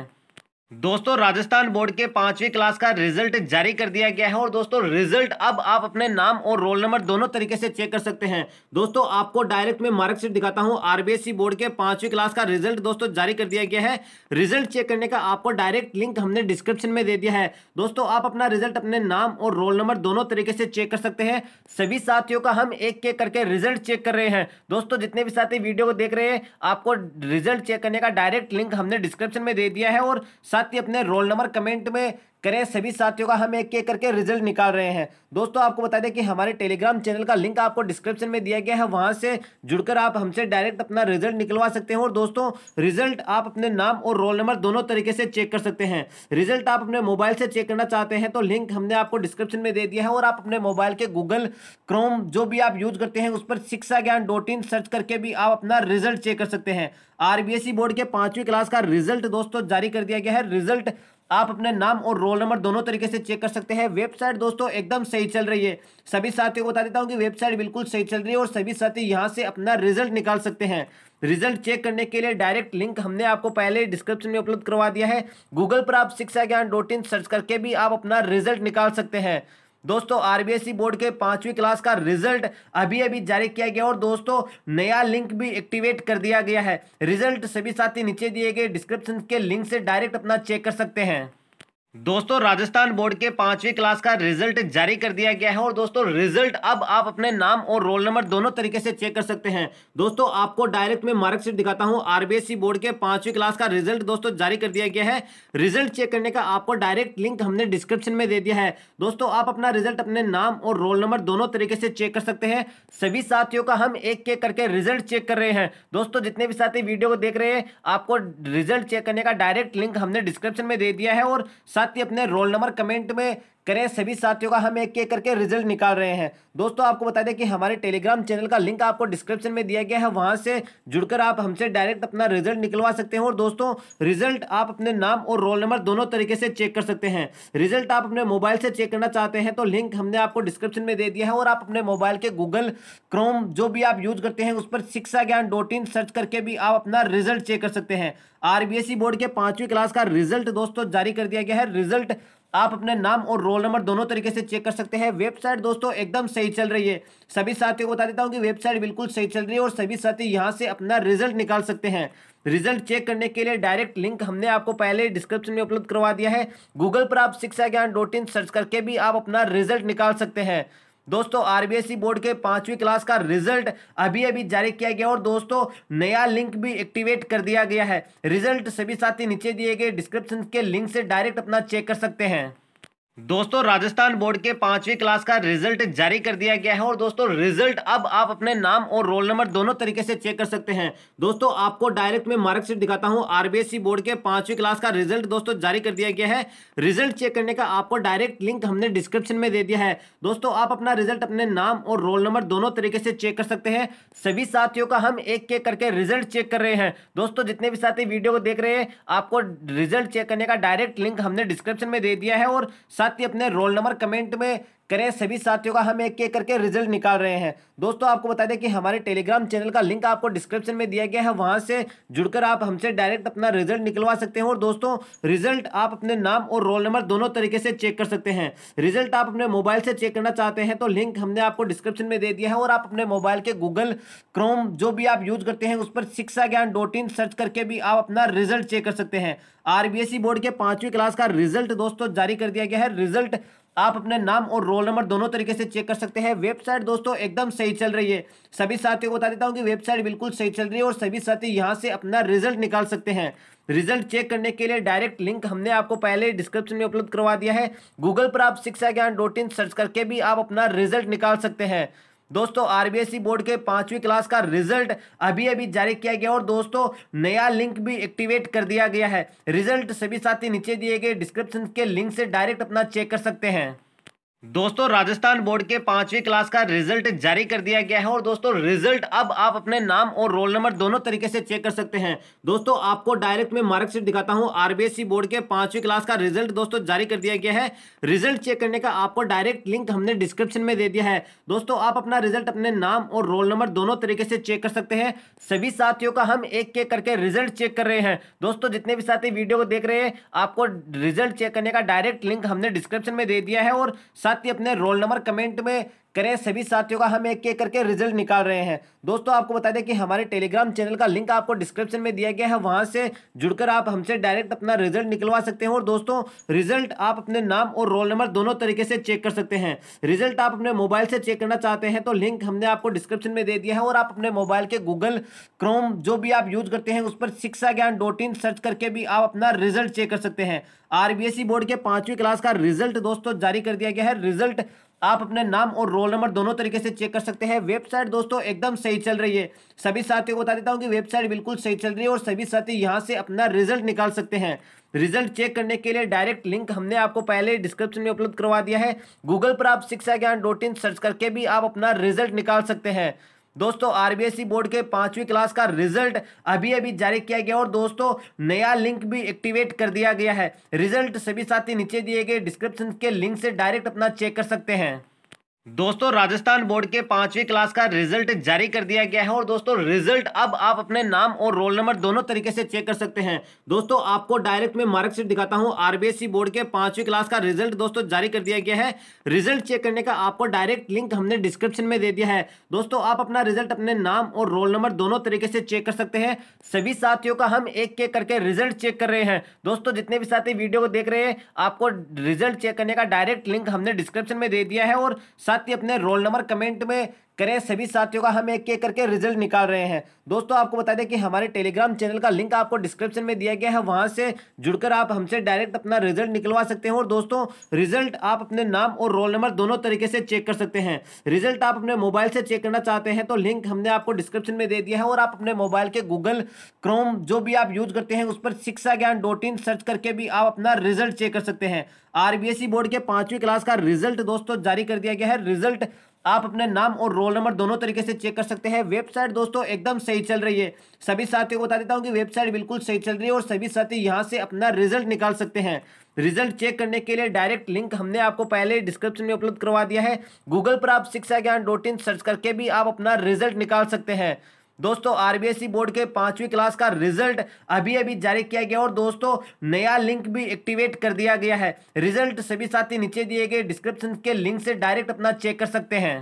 दोस्तों राजस्थान बोर्ड के पांचवी क्लास का रिजल्ट जारी कर दिया गया है और दोस्तों रिजल्ट अब आप अपने नाम और रोल नंबर दोनों तरीके से चेक कर सकते हैं दोस्तों आपको डायरेक्ट में मार्कशीट दिखाता हूं आरबीएससी बोर्ड के पांचवी क्लास का रिजल्ट दोस्तों जारी कर दिया गया है रिजल्ट चेक करने का आपको डायरेक्ट लिंक हमने डिस्क्रिप्शन में दे दिया है दोस्तों आप अपना रिजल्ट अपने नाम और रोल नंबर दोनों तरीके से चेक कर सकते हैं सभी साथियों का हम एक एक करके रिजल्ट चेक कर रहे हैं दोस्तों जितने भी साथी वीडियो को देख रहे हैं आपको रिजल्ट चेक करने का डायरेक्ट लिंक हमने डिस्क्रिप्शन में दे दिया है और साथ ही अपने रोल नंबर कमेंट में करें सभी साथियों का हम एक एक करके रिजल्ट निकाल रहे हैं दोस्तों आपको बता दें कि हमारे टेलीग्राम चैनल का लिंक आपको डिस्क्रिप्शन में दिया गया है वहां से जुड़कर आप हमसे डायरेक्ट अपना रिजल्ट निकलवा सकते हैं और दोस्तों रिजल्ट आप अपने नाम और रोल नंबर दोनों तरीके से चेक कर सकते हैं रिजल्ट आप अपने मोबाइल से चेक करना चाहते हैं तो लिंक हमने आपको डिस्क्रिप्शन में दे दिया है और आप अपने मोबाइल के गूगल क्रोम जो भी आप यूज करते हैं उस पर शिक्षा ज्ञान डॉट इन सर्च करके भी आप अपना रिजल्ट चेक कर सकते हैं आरबीएसई बोर्ड e के पांचवी क्लास का रिजल्ट दोस्तों जारी कर दिया गया है रिजल्ट आप अपने नाम और रोल नंबर दोनों तरीके से चेक कर सकते हैं वेबसाइट दोस्तों एकदम सही चल रही है सभी साथियों को बता देता हूँ कि वेबसाइट बिल्कुल सही चल रही है और सभी साथी यहाँ से अपना रिजल्ट निकाल सकते हैं रिजल्ट चेक करने के लिए डायरेक्ट लिंक हमने आपको पहले डिस्क्रिप्शन में उपलब्ध करवा दिया है गूगल पर आप शिक्षा ज्ञान डॉट इन सर्च करके भी आप अपना रिजल्ट निकाल सकते हैं दोस्तों आरबीएसई बोर्ड के पांचवी क्लास का रिजल्ट अभी अभी जारी किया गया और दोस्तों नया लिंक भी एक्टिवेट कर दिया गया है रिजल्ट सभी साथी नीचे दिए गए डिस्क्रिप्शन के लिंक से डायरेक्ट अपना चेक कर सकते हैं दोस्तों राजस्थान बोर्ड के पांचवी क्लास का रिजल्ट जारी कर दिया गया है और दोस्तों रिजल्ट अब आप अपने नाम और रोल नंबर दोनों तरीके से चेक कर सकते हैं दोस्तों आपको डायरेक्ट में मार्कशीट दिखाता हूं आरबीएससी बोर्ड के पांचवी क्लास का रिजल्ट दोस्तों जारी कर दिया गया है रिजल्ट चेक करने का आपको डायरेक्ट लिंक हमने डिस्क्रिप्शन में दे दिया है दोस्तों आप अपना रिजल्ट अपने नाम और रोल नंबर दोनों तरीके से चेक कर सकते हैं सभी साथियों का हम एक एक करके रिजल्ट चेक कर रहे हैं दोस्तों जितने भी साथी वीडियो को देख रहे हैं आपको रिजल्ट चेक करने का डायरेक्ट लिंक हमने डिस्क्रिप्शन में दे दिया है और साथ ही अपने रोल नंबर कमेंट में करें सभी साथियों का हम एक एक करके रिजल्ट निकाल रहे हैं दोस्तों आपको बता दें कि हमारे टेलीग्राम चैनल का लिंक आपको डिस्क्रिप्शन में दिया गया है वहां से जुड़कर आप हमसे डायरेक्ट अपना रिजल्ट निकलवा सकते हैं और दोस्तों रिजल्ट आप अपने नाम और रोल नंबर दोनों तरीके से चेक कर सकते हैं रिजल्ट आप अपने मोबाइल से चेक करना चाहते हैं तो लिंक हमने आपको डिस्क्रिप्शन में दे दिया है और आप अपने मोबाइल के गूगल क्रोम जो भी आप यूज करते हैं उस पर शिक्षा ज्ञान डॉट इन सर्च करके भी आप अपना रिजल्ट चेक कर सकते हैं आरबीएससी बोर्ड e के पांचवी क्लास का रिजल्ट दोस्तों जारी कर दिया गया है रिजल्ट आप अपने नाम और रोल नंबर दोनों तरीके से चेक कर सकते हैं वेबसाइट दोस्तों एकदम सही चल रही है सभी साथियों को बता देता हूँ कि वेबसाइट बिल्कुल सही चल रही है और सभी साथी यहाँ से अपना रिजल्ट निकाल सकते हैं रिजल्ट चेक करने के लिए डायरेक्ट लिंक हमने आपको पहले डिस्क्रिप्शन में उपलब्ध करवा दिया है गूगल पर आप शिक्षा ज्ञान डॉट इन सर्च करके भी आप अपना रिजल्ट निकाल सकते हैं दोस्तों आरबीएसई बोर्ड के पांचवी क्लास का रिजल्ट अभी अभी जारी किया गया और दोस्तों नया लिंक भी एक्टिवेट कर दिया गया है रिजल्ट सभी साथी नीचे दिए गए डिस्क्रिप्शन के लिंक से डायरेक्ट अपना चेक कर सकते हैं दोस्तों राजस्थान बोर्ड के पांचवी क्लास का रिजल्ट जारी कर दिया गया है और दोस्तों रिजल्ट अब आप अपने नाम और रोल नंबर दोनों तरीके से चेक कर सकते हैं दोस्तों आपको डायरेक्ट में मार्कशीट दिखाता हूं आरबीएससी बोर्ड के पांचवी क्लास का रिजल्ट दोस्तों जारी कर दिया गया है रिजल्ट चेक करने का आपको डायरेक्ट लिंक हमने डिस्क्रिप्शन में दे दिया है दोस्तों आप अपना रिजल्ट अपने नाम और रोल नंबर दोनों तरीके से चेक कर सकते हैं सभी साथियों का हम एक एक करके रिजल्ट चेक कर रहे हैं दोस्तों जितने भी साथी वीडियो को देख रहे हैं आपको रिजल्ट चेक करने का डायरेक्ट लिंक हमने डिस्क्रिप्शन में दे दिया है और साथ साथ ही अपने रोल नंबर कमेंट में करें सभी साथियों का हम एक एक करके रिजल्ट निकाल रहे हैं दोस्तों आपको बता दें कि हमारे टेलीग्राम चैनल का लिंक आपको डिस्क्रिप्शन में दिया गया है वहाँ से जुड़कर आप हमसे डायरेक्ट अपना रिजल्ट निकलवा सकते हैं और दोस्तों रिजल्ट आप अपने नाम और रोल नंबर दोनों तरीके से चेक कर सकते हैं रिजल्ट आप अपने मोबाइल से चेक करना चाहते हैं तो लिंक हमने आपको डिस्क्रिप्शन में दे दिया है और आप अपने मोबाइल के गूगल क्रोम जो भी आप यूज करते हैं उस पर शिक्षा ज्ञान डॉट इन सर्च करके भी आप अपना रिजल्ट चेक कर सकते हैं आरबीएसई बोर्ड e के पांचवी क्लास का रिजल्ट दोस्तों जारी कर दिया गया है रिजल्ट आप अपने नाम और रोल नंबर दोनों तरीके से चेक कर सकते हैं वेबसाइट दोस्तों एकदम सही चल रही है सभी साथियों को बता देता हूँ कि वेबसाइट बिल्कुल सही चल रही है और सभी साथी यहाँ से अपना रिजल्ट निकाल सकते हैं रिजल्ट चेक करने के लिए डायरेक्ट लिंक हमने आपको पहले डिस्क्रिप्शन में उपलब्ध करवा दिया है गूगल पर आप शिक्षा ज्ञान डॉट इन सर्च करके भी आप अपना रिजल्ट निकाल सकते हैं दोस्तों आरबीएसई बोर्ड के पांचवी क्लास का रिजल्ट अभी अभी जारी किया गया और दोस्तों नया लिंक भी एक्टिवेट कर दिया गया है रिजल्ट सभी साथी नीचे दिए गए डिस्क्रिप्शन के लिंक से डायरेक्ट अपना चेक कर सकते हैं दोस्तों राजस्थान बोर्ड के पांचवी क्लास का रिजल्ट जारी कर दिया गया है और दोस्तों रिजल्ट अब आप अपने नाम और रोल नंबर दोनों तरीके से चेक कर सकते हैं दोस्तों आपको डायरेक्ट में मार्कशीट दिखाता हूं आरबीएससी बोर्ड के पांचवी क्लास का रिजल्ट दोस्तों जारी कर दिया गया है रिजल्ट चेक करने का आपको डायरेक्ट लिंक हमने डिस्क्रिप्शन में दे दिया है दोस्तों आप अपना रिजल्ट अपने नाम और रोल नंबर दोनों तरीके से चेक कर सकते हैं सभी साथियों का हम एक एक करके रिजल्ट चेक कर रहे हैं दोस्तों जितने भी साथी वीडियो को देख रहे हैं आपको रिजल्ट चेक करने का डायरेक्ट लिंक हमने डिस्क्रिप्शन में दे दिया है और साथ ही अपने रोल नंबर कमेंट में करें सभी साथियों का हम एक एक करके रिजल्ट निकाल रहे हैं दोस्तों आपको बता दें कि हमारे टेलीग्राम चैनल का लिंक आपको डिस्क्रिप्शन में दिया गया है वहाँ से जुड़कर आप हमसे डायरेक्ट अपना रिजल्ट निकलवा सकते हैं और दोस्तों रिजल्ट आप अपने नाम और रोल नंबर दोनों तरीके से चेक कर सकते हैं रिजल्ट आप अपने मोबाइल से चेक करना चाहते हैं तो लिंक हमने आपको डिस्क्रिप्शन में दे दिया है और आप अपने मोबाइल के गूगल क्रोम जो भी आप यूज करते हैं उस पर शिक्षा ज्ञान डॉट इन सर्च करके भी आप अपना रिजल्ट चेक कर सकते हैं आरबीएससी बोर्ड e के पांचवी क्लास का रिजल्ट दोस्तों जारी कर दिया गया है रिजल्ट आप अपने नाम और रोल नंबर दोनों तरीके से चेक कर सकते हैं वेबसाइट दोस्तों एकदम सही चल रही है सभी साथियों को बता देता हूँ कि वेबसाइट बिल्कुल सही चल रही है और सभी साथी यहाँ से अपना रिजल्ट निकाल सकते हैं रिजल्ट चेक करने के लिए डायरेक्ट लिंक हमने आपको पहले डिस्क्रिप्शन में उपलब्ध करवा दिया है गूगल पर आप शिक्षा ज्ञान डॉट इन सर्च करके भी आप अपना रिजल्ट निकाल सकते हैं दोस्तों आरबीएससी e बोर्ड के पांचवी क्लास का रिजल्ट अभी अभी जारी किया गया और दोस्तों नया लिंक भी एक्टिवेट कर दिया गया है रिजल्ट सभी साथी नीचे दिए गए डिस्क्रिप्शन के लिंक से डायरेक्ट अपना चेक कर सकते हैं दोस्तों राजस्थान बोर्ड के पांचवी क्लास का रिजल्ट जारी कर दिया गया है और दोस्तों रिजल्ट अब आप अपने नाम और रोल नंबर दोनों तरीके से चेक कर सकते हैं दोस्तों आपको डायरेक्ट में मार्कशीट दिखाता हूं आरबीएससी बोर्ड के पांचवी क्लास का रिजल्ट दोस्तों जारी कर दिया गया है रिजल्ट चेक करने का आपको डायरेक्ट लिंक हमने डिस्क्रिप्शन में दे दिया है दोस्तों आप अपना रिजल्ट अपने नाम और रोल नंबर दोनों तरीके से चेक कर सकते हैं सभी साथियों का हम एक एक करके रिजल्ट चेक कर रहे हैं दोस्तों जितने भी साथी वीडियो को देख रहे हैं आपको रिजल्ट चेक करने का डायरेक्ट लिंक हमने डिस्क्रिप्शन में दे दिया है और साथ साथ ही अपने रोल नंबर कमेंट में करें सभी साथियों का हम एक एक करके रिजल्ट निकाल रहे हैं दोस्तों आपको बता दें कि हमारे टेलीग्राम चैनल का लिंक आपको डिस्क्रिप्शन में दिया गया है वहां से जुड़कर आप हमसे डायरेक्ट अपना रिजल्ट निकलवा सकते हैं और दोस्तों रिजल्ट आप अपने नाम और रोल नंबर दोनों तरीके से चेक कर सकते हैं रिजल्ट आप अपने मोबाइल से चेक करना चाहते हैं तो लिंक हमने आपको डिस्क्रिप्शन में दे दिया है और आप अपने मोबाइल के गूगल क्रोम जो भी आप यूज करते हैं उस पर शिक्षा ज्ञान डॉट इन सर्च करके भी आप अपना रिजल्ट चेक कर सकते हैं आरबीएसई बोर्ड e के पांचवी क्लास का रिजल्ट दोस्तों जारी कर दिया गया है रिजल्ट आप अपने नाम और रोल नंबर दोनों तरीके से चेक कर सकते हैं वेबसाइट दोस्तों एकदम सही चल रही है सभी साथियों को बता देता हूँ कि वेबसाइट बिल्कुल सही चल रही है और सभी साथी यहाँ से अपना रिजल्ट निकाल सकते हैं रिजल्ट चेक करने के लिए डायरेक्ट लिंक हमने आपको पहले डिस्क्रिप्शन में उपलब्ध करवा दिया है गूगल पर आप शिक्षा ज्ञान डॉट इन सर्च करके भी आप अपना रिजल्ट निकाल सकते हैं दोस्तों आरबीएसई बोर्ड के पांचवी क्लास का रिजल्ट अभी अभी जारी किया गया और दोस्तों नया लिंक भी एक्टिवेट कर दिया गया है रिजल्ट सभी साथी नीचे दिए गए डिस्क्रिप्शन के लिंक से डायरेक्ट अपना चेक कर सकते हैं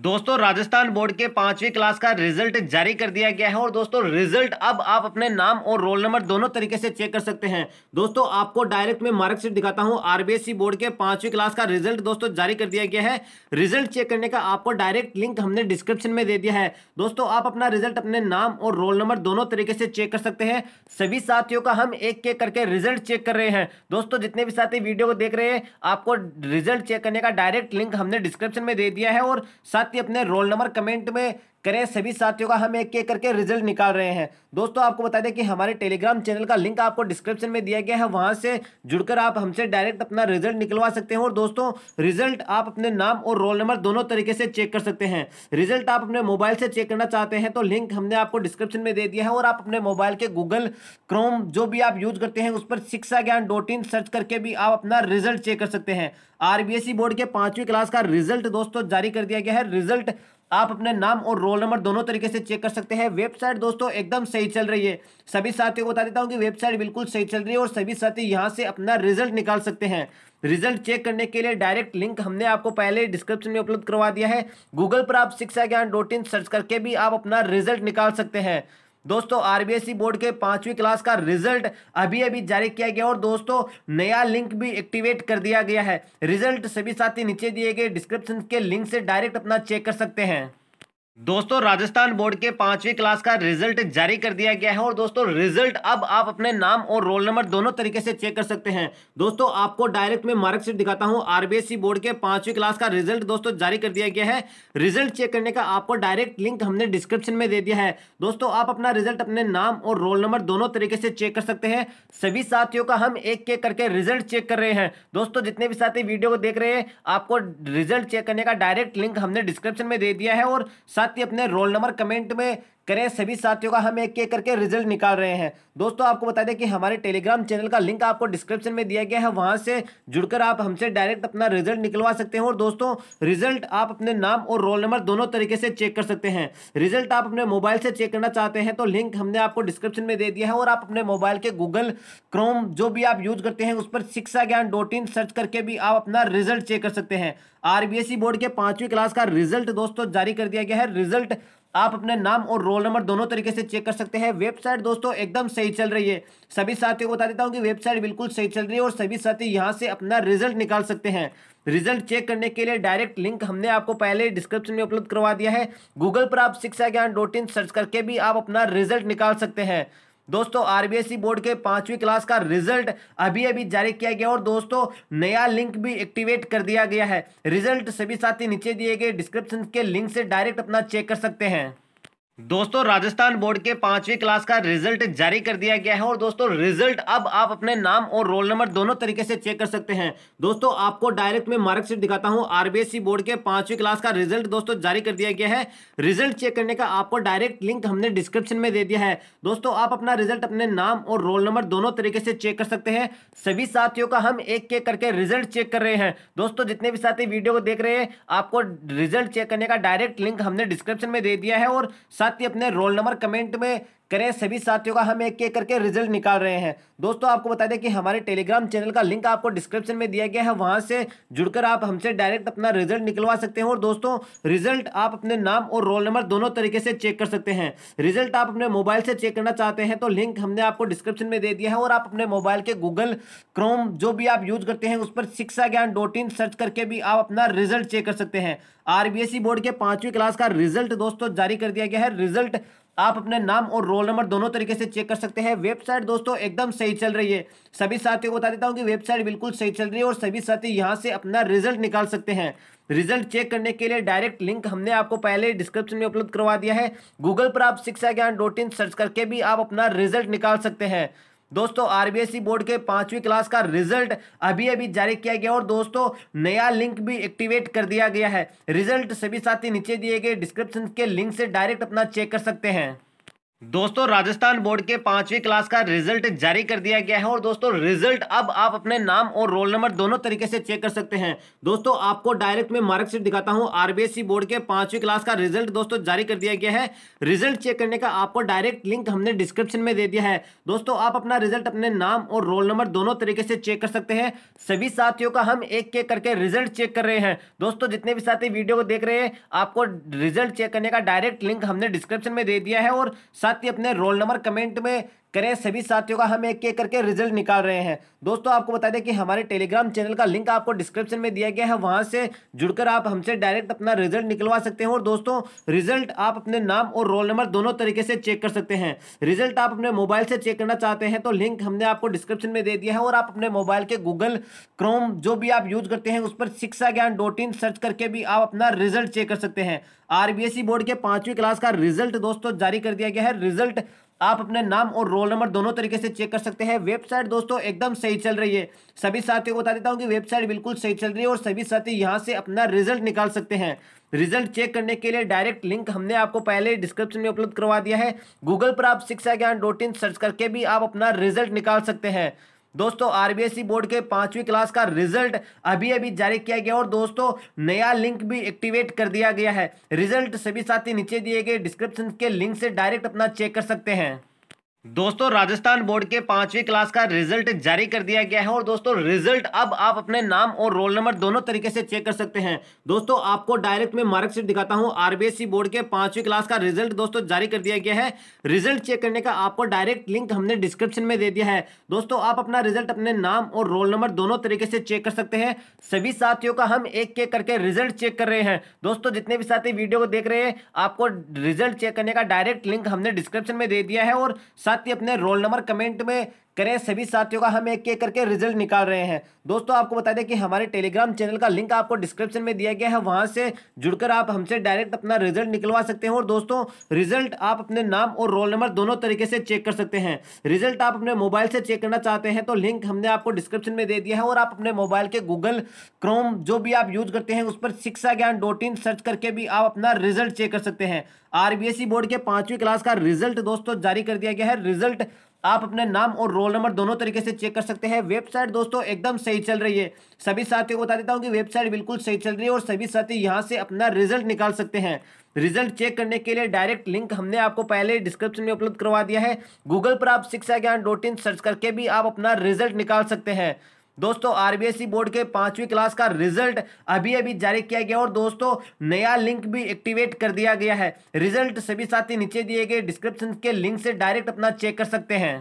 दोस्तों राजस्थान बोर्ड के पांचवी क्लास का रिजल्ट जारी कर दिया गया है और दोस्तों रिजल्ट अब आप अपने नाम और रोल नंबर दोनों तरीके से चेक कर सकते हैं दोस्तों आपको डायरेक्ट में मार्कशीट दिखाता हूं आरबीएससी बोर्ड के पांचवी क्लास का रिजल्ट दोस्तों जारी कर दिया गया है रिजल्ट चेक करने का आपको डायरेक्ट लिंक हमने डिस्क्रिप्शन में दे दिया है दोस्तों आप अपना रिजल्ट अपने नाम और रोल नंबर दोनों तरीके से चेक कर सकते हैं सभी साथियों का हम एक एक करके रिजल्ट चेक कर रहे हैं दोस्तों जितने भी साथी वीडियो को देख रहे हैं आपको रिजल्ट चेक करने का डायरेक्ट लिंक हमने डिस्क्रिप्शन में दे दिया है और साथ ही अपने रोल नंबर कमेंट में करें सभी साथियों का हम एक एक करके रिजल्ट निकाल रहे हैं दोस्तों आपको बता दें कि हमारे टेलीग्राम चैनल का लिंक आपको डिस्क्रिप्शन में दिया गया है वहाँ से जुड़कर आप हमसे डायरेक्ट अपना रिजल्ट निकलवा सकते हैं और दोस्तों रिजल्ट आप अपने नाम और रोल नंबर दोनों तरीके से चेक कर सकते हैं रिजल्ट आप अपने मोबाइल से चेक करना चाहते हैं तो लिंक हमने आपको डिस्क्रिप्शन में दे दिया है और आप अपने मोबाइल के गूगल क्रोम जो भी आप यूज करते हैं उस पर शिक्षा ज्ञान डॉट इन सर्च करके भी आप अपना रिजल्ट चेक कर सकते हैं आरबीएससी बोर्ड e के पांचवी क्लास का रिजल्ट दोस्तों जारी कर दिया गया है रिजल्ट आप अपने नाम और रोल नंबर दोनों तरीके से चेक कर सकते हैं वेबसाइट दोस्तों एकदम सही चल रही है सभी साथियों को बता देता हूँ कि वेबसाइट बिल्कुल सही चल रही है और सभी साथी यहाँ से अपना रिजल्ट निकाल सकते हैं रिजल्ट चेक करने के लिए डायरेक्ट लिंक हमने आपको पहले डिस्क्रिप्शन में उपलब्ध करवा दिया है गूगल पर आप शिक्षा ज्ञान डॉट इन सर्च करके भी आप अपना रिजल्ट निकाल सकते हैं दोस्तों आरबीएसई बोर्ड के पांचवी क्लास का रिजल्ट अभी अभी जारी किया गया और दोस्तों नया लिंक भी एक्टिवेट कर दिया गया है रिजल्ट सभी साथी नीचे दिए गए डिस्क्रिप्शन के लिंक से डायरेक्ट अपना चेक कर सकते हैं दोस्तों राजस्थान बोर्ड के पांचवी क्लास का रिजल्ट जारी कर दिया गया है और दोस्तों रिजल्ट अब आप अपने नाम और रोल नंबर दोनों तरीके से चेक कर सकते हैं दोस्तों आपको डायरेक्ट में मार्कशीट दिखाता हूं आरबीएससी बोर्ड के पांचवी क्लास का रिजल्ट दोस्तों जारी कर दिया गया है रिजल्ट चेक करने का आपको डायरेक्ट लिंक हमने डिस्क्रिप्शन में दे दिया है दोस्तों आप अपना रिजल्ट अपने नाम और रोल नंबर दोनों तरीके से चेक कर सकते हैं सभी साथियों का हम एक एक करके रिजल्ट चेक कर रहे हैं दोस्तों जितने भी साथी वीडियो को देख रहे हैं आपको रिजल्ट चेक करने का डायरेक्ट लिंक हमने डिस्क्रिप्शन में दे दिया है और साथ ही अपने रोल नंबर कमेंट में करें सभी साथियों का हम एक एक करके रिजल्ट निकाल रहे हैं दोस्तों आपको बता दें कि हमारे टेलीग्राम चैनल का लिंक आपको डिस्क्रिप्शन में दिया गया है वहां से जुड़कर आप हमसे डायरेक्ट अपना रिजल्ट निकलवा सकते हैं और दोस्तों रिजल्ट आप अपने नाम और रोल नंबर दोनों तरीके से चेक कर सकते हैं रिजल्ट आप अपने मोबाइल से चेक करना चाहते हैं तो लिंक हमने आपको डिस्क्रिप्शन में दे दिया है और आप अपने मोबाइल के गूगल क्रोम जो भी आप यूज करते हैं उस पर शिक्षा ज्ञान डॉट इन सर्च करके भी आप अपना रिजल्ट चेक कर सकते हैं आरबीएसई बोर्ड e के पांचवी क्लास का रिजल्ट दोस्तों जारी कर दिया गया है रिजल्ट आप अपने नाम और रोल नंबर दोनों तरीके से चेक कर सकते हैं वेबसाइट दोस्तों एकदम सही चल रही है सभी साथियों को बता देता हूँ कि वेबसाइट बिल्कुल सही चल रही है और सभी साथी यहाँ से अपना रिजल्ट निकाल सकते हैं रिजल्ट चेक करने के लिए डायरेक्ट लिंक हमने आपको पहले डिस्क्रिप्शन में उपलब्ध करवा दिया है गूगल पर आप शिक्षा ज्ञान डॉट इन सर्च करके भी आप अपना रिजल्ट निकाल सकते हैं दोस्तों आरबीएसई e बोर्ड के पांचवी क्लास का रिजल्ट अभी अभी जारी किया गया और दोस्तों नया लिंक भी एक्टिवेट कर दिया गया है रिजल्ट सभी साथी नीचे दिए गए डिस्क्रिप्शन के लिंक से डायरेक्ट अपना चेक कर सकते हैं दोस्तों राजस्थान बोर्ड के पांचवी क्लास का रिजल्ट जारी कर दिया गया है और दोस्तों रिजल्ट अब आप अपने नाम और रोल नंबर दोनों तरीके से चेक कर सकते हैं दोस्तों आपको डायरेक्ट में मार्कशीट दिखाता हूं आरबीएससी बोर्ड के पांचवी क्लास का रिजल्ट दोस्तों जारी कर दिया गया है रिजल्ट चेक करने का आपको डायरेक्ट लिंक हमने डिस्क्रिप्शन में दे दिया है दोस्तों आप अपना रिजल्ट अपने नाम और रोल नंबर दोनों तरीके से चेक कर सकते हैं सभी साथियों का हम एक एक करके रिजल्ट चेक कर रहे हैं दोस्तों जितने भी साथी वीडियो को देख रहे हैं आपको रिजल्ट चेक करने का डायरेक्ट लिंक हमने डिस्क्रिप्शन में दे दिया है और साथ ही अपने रोल नंबर कमेंट में करें सभी साथियों का हम एक एक करके रिजल्ट निकाल रहे हैं दोस्तों आपको बता दें कि हमारे टेलीग्राम चैनल का लिंक आपको डिस्क्रिप्शन में दिया गया है वहां से जुड़कर आप हमसे डायरेक्ट अपना रिजल्ट निकलवा सकते हैं और दोस्तों रिजल्ट आप अपने नाम और रोल नंबर दोनों तरीके से चेक कर सकते हैं रिजल्ट आप अपने मोबाइल से चेक करना चाहते हैं तो लिंक हमने आपको डिस्क्रिप्शन में दे दिया है और आप अपने मोबाइल के गूगल क्रोम जो भी आप यूज करते हैं उस पर शिक्षा ज्ञान डॉट इन सर्च करके भी आप अपना रिजल्ट चेक कर सकते हैं आरबीएसई बोर्ड e के पांचवी क्लास का रिजल्ट दोस्तों जारी कर दिया गया है रिजल्ट आप अपने नाम और रोल नंबर दोनों तरीके से चेक कर सकते हैं वेबसाइट दोस्तों एकदम सही चल रही है सभी साथियों को बता देता हूँ कि वेबसाइट बिल्कुल सही चल रही है और सभी साथी यहाँ से अपना रिजल्ट निकाल सकते हैं रिजल्ट चेक करने के लिए डायरेक्ट लिंक हमने आपको पहले डिस्क्रिप्शन में उपलब्ध करवा दिया है गूगल पर आप शिक्षा ज्ञान डॉट इन सर्च करके भी आप अपना रिजल्ट निकाल सकते हैं दोस्तों आरबीएसई बोर्ड के पांचवी क्लास का रिजल्ट अभी अभी जारी किया गया और दोस्तों नया लिंक भी एक्टिवेट कर दिया गया है रिजल्ट सभी साथी नीचे दिए गए डिस्क्रिप्शन के लिंक से डायरेक्ट अपना चेक कर सकते हैं दोस्तों राजस्थान बोर्ड के पांचवी क्लास का रिजल्ट जारी कर दिया गया है और दोस्तों रिजल्ट अब आप अपने नाम और रोल नंबर दोनों तरीके से चेक कर सकते हैं दोस्तों आपको डायरेक्ट में मार्कशीट दिखाता हूं आरबीएससी बोर्ड के पांचवी क्लास का रिजल्ट दोस्तों जारी कर दिया गया है रिजल्ट चेक करने का आपको डायरेक्ट लिंक हमने डिस्क्रिप्शन में दे दिया है दोस्तों आप अपना रिजल्ट अपने नाम और रोल नंबर दोनों तरीके से चेक कर सकते हैं सभी साथियों का हम एक एक करके रिजल्ट चेक कर रहे हैं दोस्तों जितने भी साथी वीडियो को देख रहे हैं आपको रिजल्ट चेक करने का डायरेक्ट लिंक हमने डिस्क्रिप्शन में दे दिया है और साथ साथ ही अपने रोल नंबर कमेंट में करें सभी साथियों का हम एक एक करके रिजल्ट निकाल रहे हैं दोस्तों आपको बता दें कि हमारे टेलीग्राम चैनल का लिंक आपको डिस्क्रिप्शन में दिया गया है वहाँ से जुड़कर आप हमसे डायरेक्ट अपना रिजल्ट निकलवा सकते हैं और दोस्तों रिजल्ट आप अपने नाम और रोल नंबर दोनों तरीके से चेक कर सकते हैं रिजल्ट आप अपने मोबाइल से चेक करना चाहते हैं तो लिंक हमने आपको डिस्क्रिप्शन में दे दिया है और आप अपने मोबाइल के गूगल क्रोम जो भी आप यूज करते हैं उस पर शिक्षा ज्ञान डॉट इन सर्च करके भी आप अपना रिजल्ट चेक कर सकते हैं आरबीएसई बोर्ड e के पांचवी क्लास का रिजल्ट दोस्तों जारी कर दिया गया है रिजल्ट आप अपने नाम और रोल नंबर दोनों तरीके से चेक कर सकते हैं वेबसाइट दोस्तों एकदम सही चल रही है सभी साथियों को बता देता हूँ कि वेबसाइट बिल्कुल सही चल रही है और सभी साथी यहाँ से अपना रिजल्ट निकाल सकते हैं रिजल्ट चेक करने के लिए डायरेक्ट लिंक हमने आपको पहले डिस्क्रिप्शन में उपलब्ध करवा दिया है गूगल पर आप शिक्षा ज्ञान डॉट इन सर्च करके भी आप अपना रिजल्ट निकाल सकते हैं दोस्तों आरबीएसई बोर्ड के पांचवी क्लास का रिजल्ट अभी अभी जारी किया गया और दोस्तों नया लिंक भी एक्टिवेट कर दिया गया है रिजल्ट सभी साथी नीचे दिए गए डिस्क्रिप्शन के लिंक से डायरेक्ट अपना चेक कर सकते हैं दोस्तों राजस्थान बोर्ड के पांचवी क्लास का रिजल्ट जारी कर दिया गया है और दोस्तों रिजल्ट अब आप अपने नाम और रोल नंबर दोनों तरीके से चेक कर सकते हैं दोस्तों आपको डायरेक्ट में मार्कशीट दिखाता हूं आरबीएससी बोर्ड के पांचवी क्लास का रिजल्ट दोस्तों जारी कर दिया गया है रिजल्ट चेक करने का आपको डायरेक्ट लिंक हमने डिस्क्रिप्शन में दे दिया है दोस्तों आप अपना रिजल्ट अपने नाम और रोल नंबर दोनों तरीके से चेक कर सकते हैं सभी साथियों का हम एक एक करके रिजल्ट चेक कर रहे हैं दोस्तों जितने भी साथी वीडियो को देख रहे हैं आपको रिजल्ट चेक करने का डायरेक्ट लिंक हमने डिस्क्रिप्शन में दे दिया है और साथ ही अपने रोल नंबर कमेंट में करें सभी साथियों का हम एक एक करके रिजल्ट निकाल रहे हैं दोस्तों आपको बता दें कि हमारे टेलीग्राम चैनल का लिंक आपको डिस्क्रिप्शन में दिया गया है वहां से जुड़कर आप हमसे डायरेक्ट अपना रिजल्ट निकलवा सकते हैं और दोस्तों रिजल्ट आप अपने नाम और रोल नंबर दोनों तरीके से चेक कर सकते हैं रिजल्ट आप अपने मोबाइल से चेक करना चाहते हैं तो लिंक हमने आपको डिस्क्रिप्शन में दे दिया है और आप अपने मोबाइल के गूगल क्रोम जो भी आप यूज करते हैं उस पर शिक्षा ज्ञान डॉट इन सर्च करके भी आप अपना रिजल्ट चेक कर सकते हैं आरबीएसई बोर्ड e के पांचवी क्लास का रिजल्ट दोस्तों जारी कर दिया गया है रिजल्ट आप अपने नाम और रोल नंबर दोनों तरीके से चेक कर सकते हैं वेबसाइट दोस्तों एकदम सही चल रही है सभी साथियों को बता देता हूँ कि वेबसाइट बिल्कुल सही चल रही है और सभी साथी यहाँ से अपना रिजल्ट निकाल सकते हैं रिजल्ट चेक करने के लिए डायरेक्ट लिंक हमने आपको पहले डिस्क्रिप्शन में उपलब्ध करवा दिया है गूगल पर आप शिक्षा ज्ञान डॉट इन सर्च करके भी आप अपना रिजल्ट निकाल सकते हैं दोस्तों आरबीएसई बोर्ड के पांचवी क्लास का रिजल्ट अभी अभी जारी किया गया और दोस्तों नया लिंक भी एक्टिवेट कर दिया गया है रिजल्ट सभी साथी नीचे दिए गए डिस्क्रिप्शन के लिंक से डायरेक्ट अपना चेक कर सकते हैं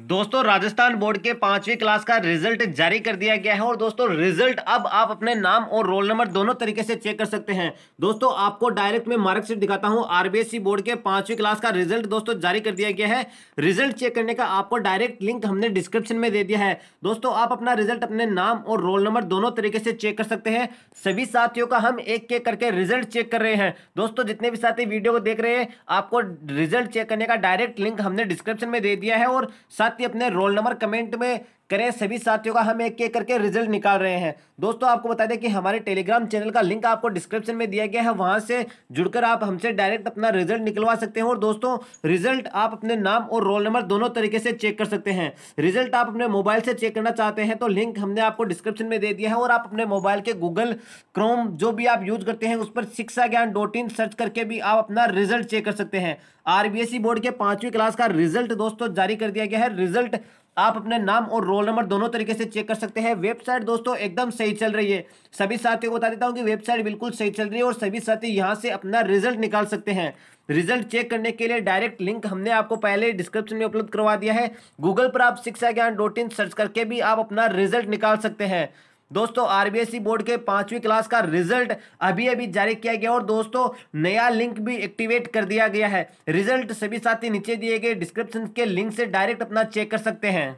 दोस्तों राजस्थान बोर्ड के पांचवी क्लास का रिजल्ट जारी कर दिया गया है और दोस्तों रिजल्ट अब आप अपने नाम और रोल नंबर दोनों तरीके से चेक कर सकते हैं दोस्तों आपको डायरेक्ट में मार्कशीट दिखाता हूं आरबीएससी बोर्ड के पांचवी क्लास का रिजल्ट दोस्तों जारी कर दिया गया है रिजल्ट चेक करने का आपको डायरेक्ट लिंक हमने डिस्क्रिप्शन में दे दिया है दोस्तों आप अपना रिजल्ट अपने नाम और रोल नंबर दोनों तरीके से चेक कर सकते हैं सभी साथियों का हम एक एक करके रिजल्ट चेक कर रहे हैं दोस्तों जितने भी साथी वीडियो को देख रहे हैं आपको रिजल्ट चेक करने का डायरेक्ट लिंक हमने डिस्क्रिप्शन में दे दिया है और साथ ही अपने रोल नंबर कमेंट में करें सभी साथियों का हम एक एक करके रिजल्ट निकाल रहे हैं दोस्तों आपको बता दें कि हमारे टेलीग्राम चैनल का लिंक आपको डिस्क्रिप्शन में दिया गया है वहां से जुड़कर आप हमसे डायरेक्ट अपना रिजल्ट निकलवा सकते हैं और दोस्तों रिजल्ट आप अपने नाम और रोल नंबर दोनों तरीके से चेक कर सकते हैं रिजल्ट आप अपने मोबाइल से चेक करना चाहते हैं तो लिंक हमने आपको डिस्क्रिप्शन में दे दिया है और आप अपने मोबाइल के गूगल क्रोम जो भी आप यूज करते हैं उस पर शिक्षा ज्ञान डॉट इन सर्च करके भी आप अपना रिजल्ट चेक कर सकते हैं आरबीएससी बोर्ड e के पांचवी क्लास का रिजल्ट दोस्तों जारी कर दिया गया है रिजल्ट आप अपने नाम और रोल नंबर दोनों तरीके से चेक कर सकते हैं वेबसाइट दोस्तों एकदम सही चल रही है सभी साथियों को बता देता हूँ कि वेबसाइट बिल्कुल सही चल रही है और सभी साथी यहाँ से अपना रिजल्ट निकाल सकते हैं रिजल्ट चेक करने के लिए डायरेक्ट लिंक हमने आपको पहले डिस्क्रिप्शन में उपलब्ध करवा दिया है गूगल पर आप शिक्षा ज्ञान डॉट इन सर्च करके भी आप अपना रिजल्ट निकाल सकते हैं दोस्तों आरबीएसई बोर्ड के पांचवी क्लास का रिजल्ट अभी अभी जारी किया गया और दोस्तों नया लिंक भी एक्टिवेट कर दिया गया है रिजल्ट सभी साथी नीचे दिए गए डिस्क्रिप्शन के लिंक से डायरेक्ट अपना चेक कर सकते हैं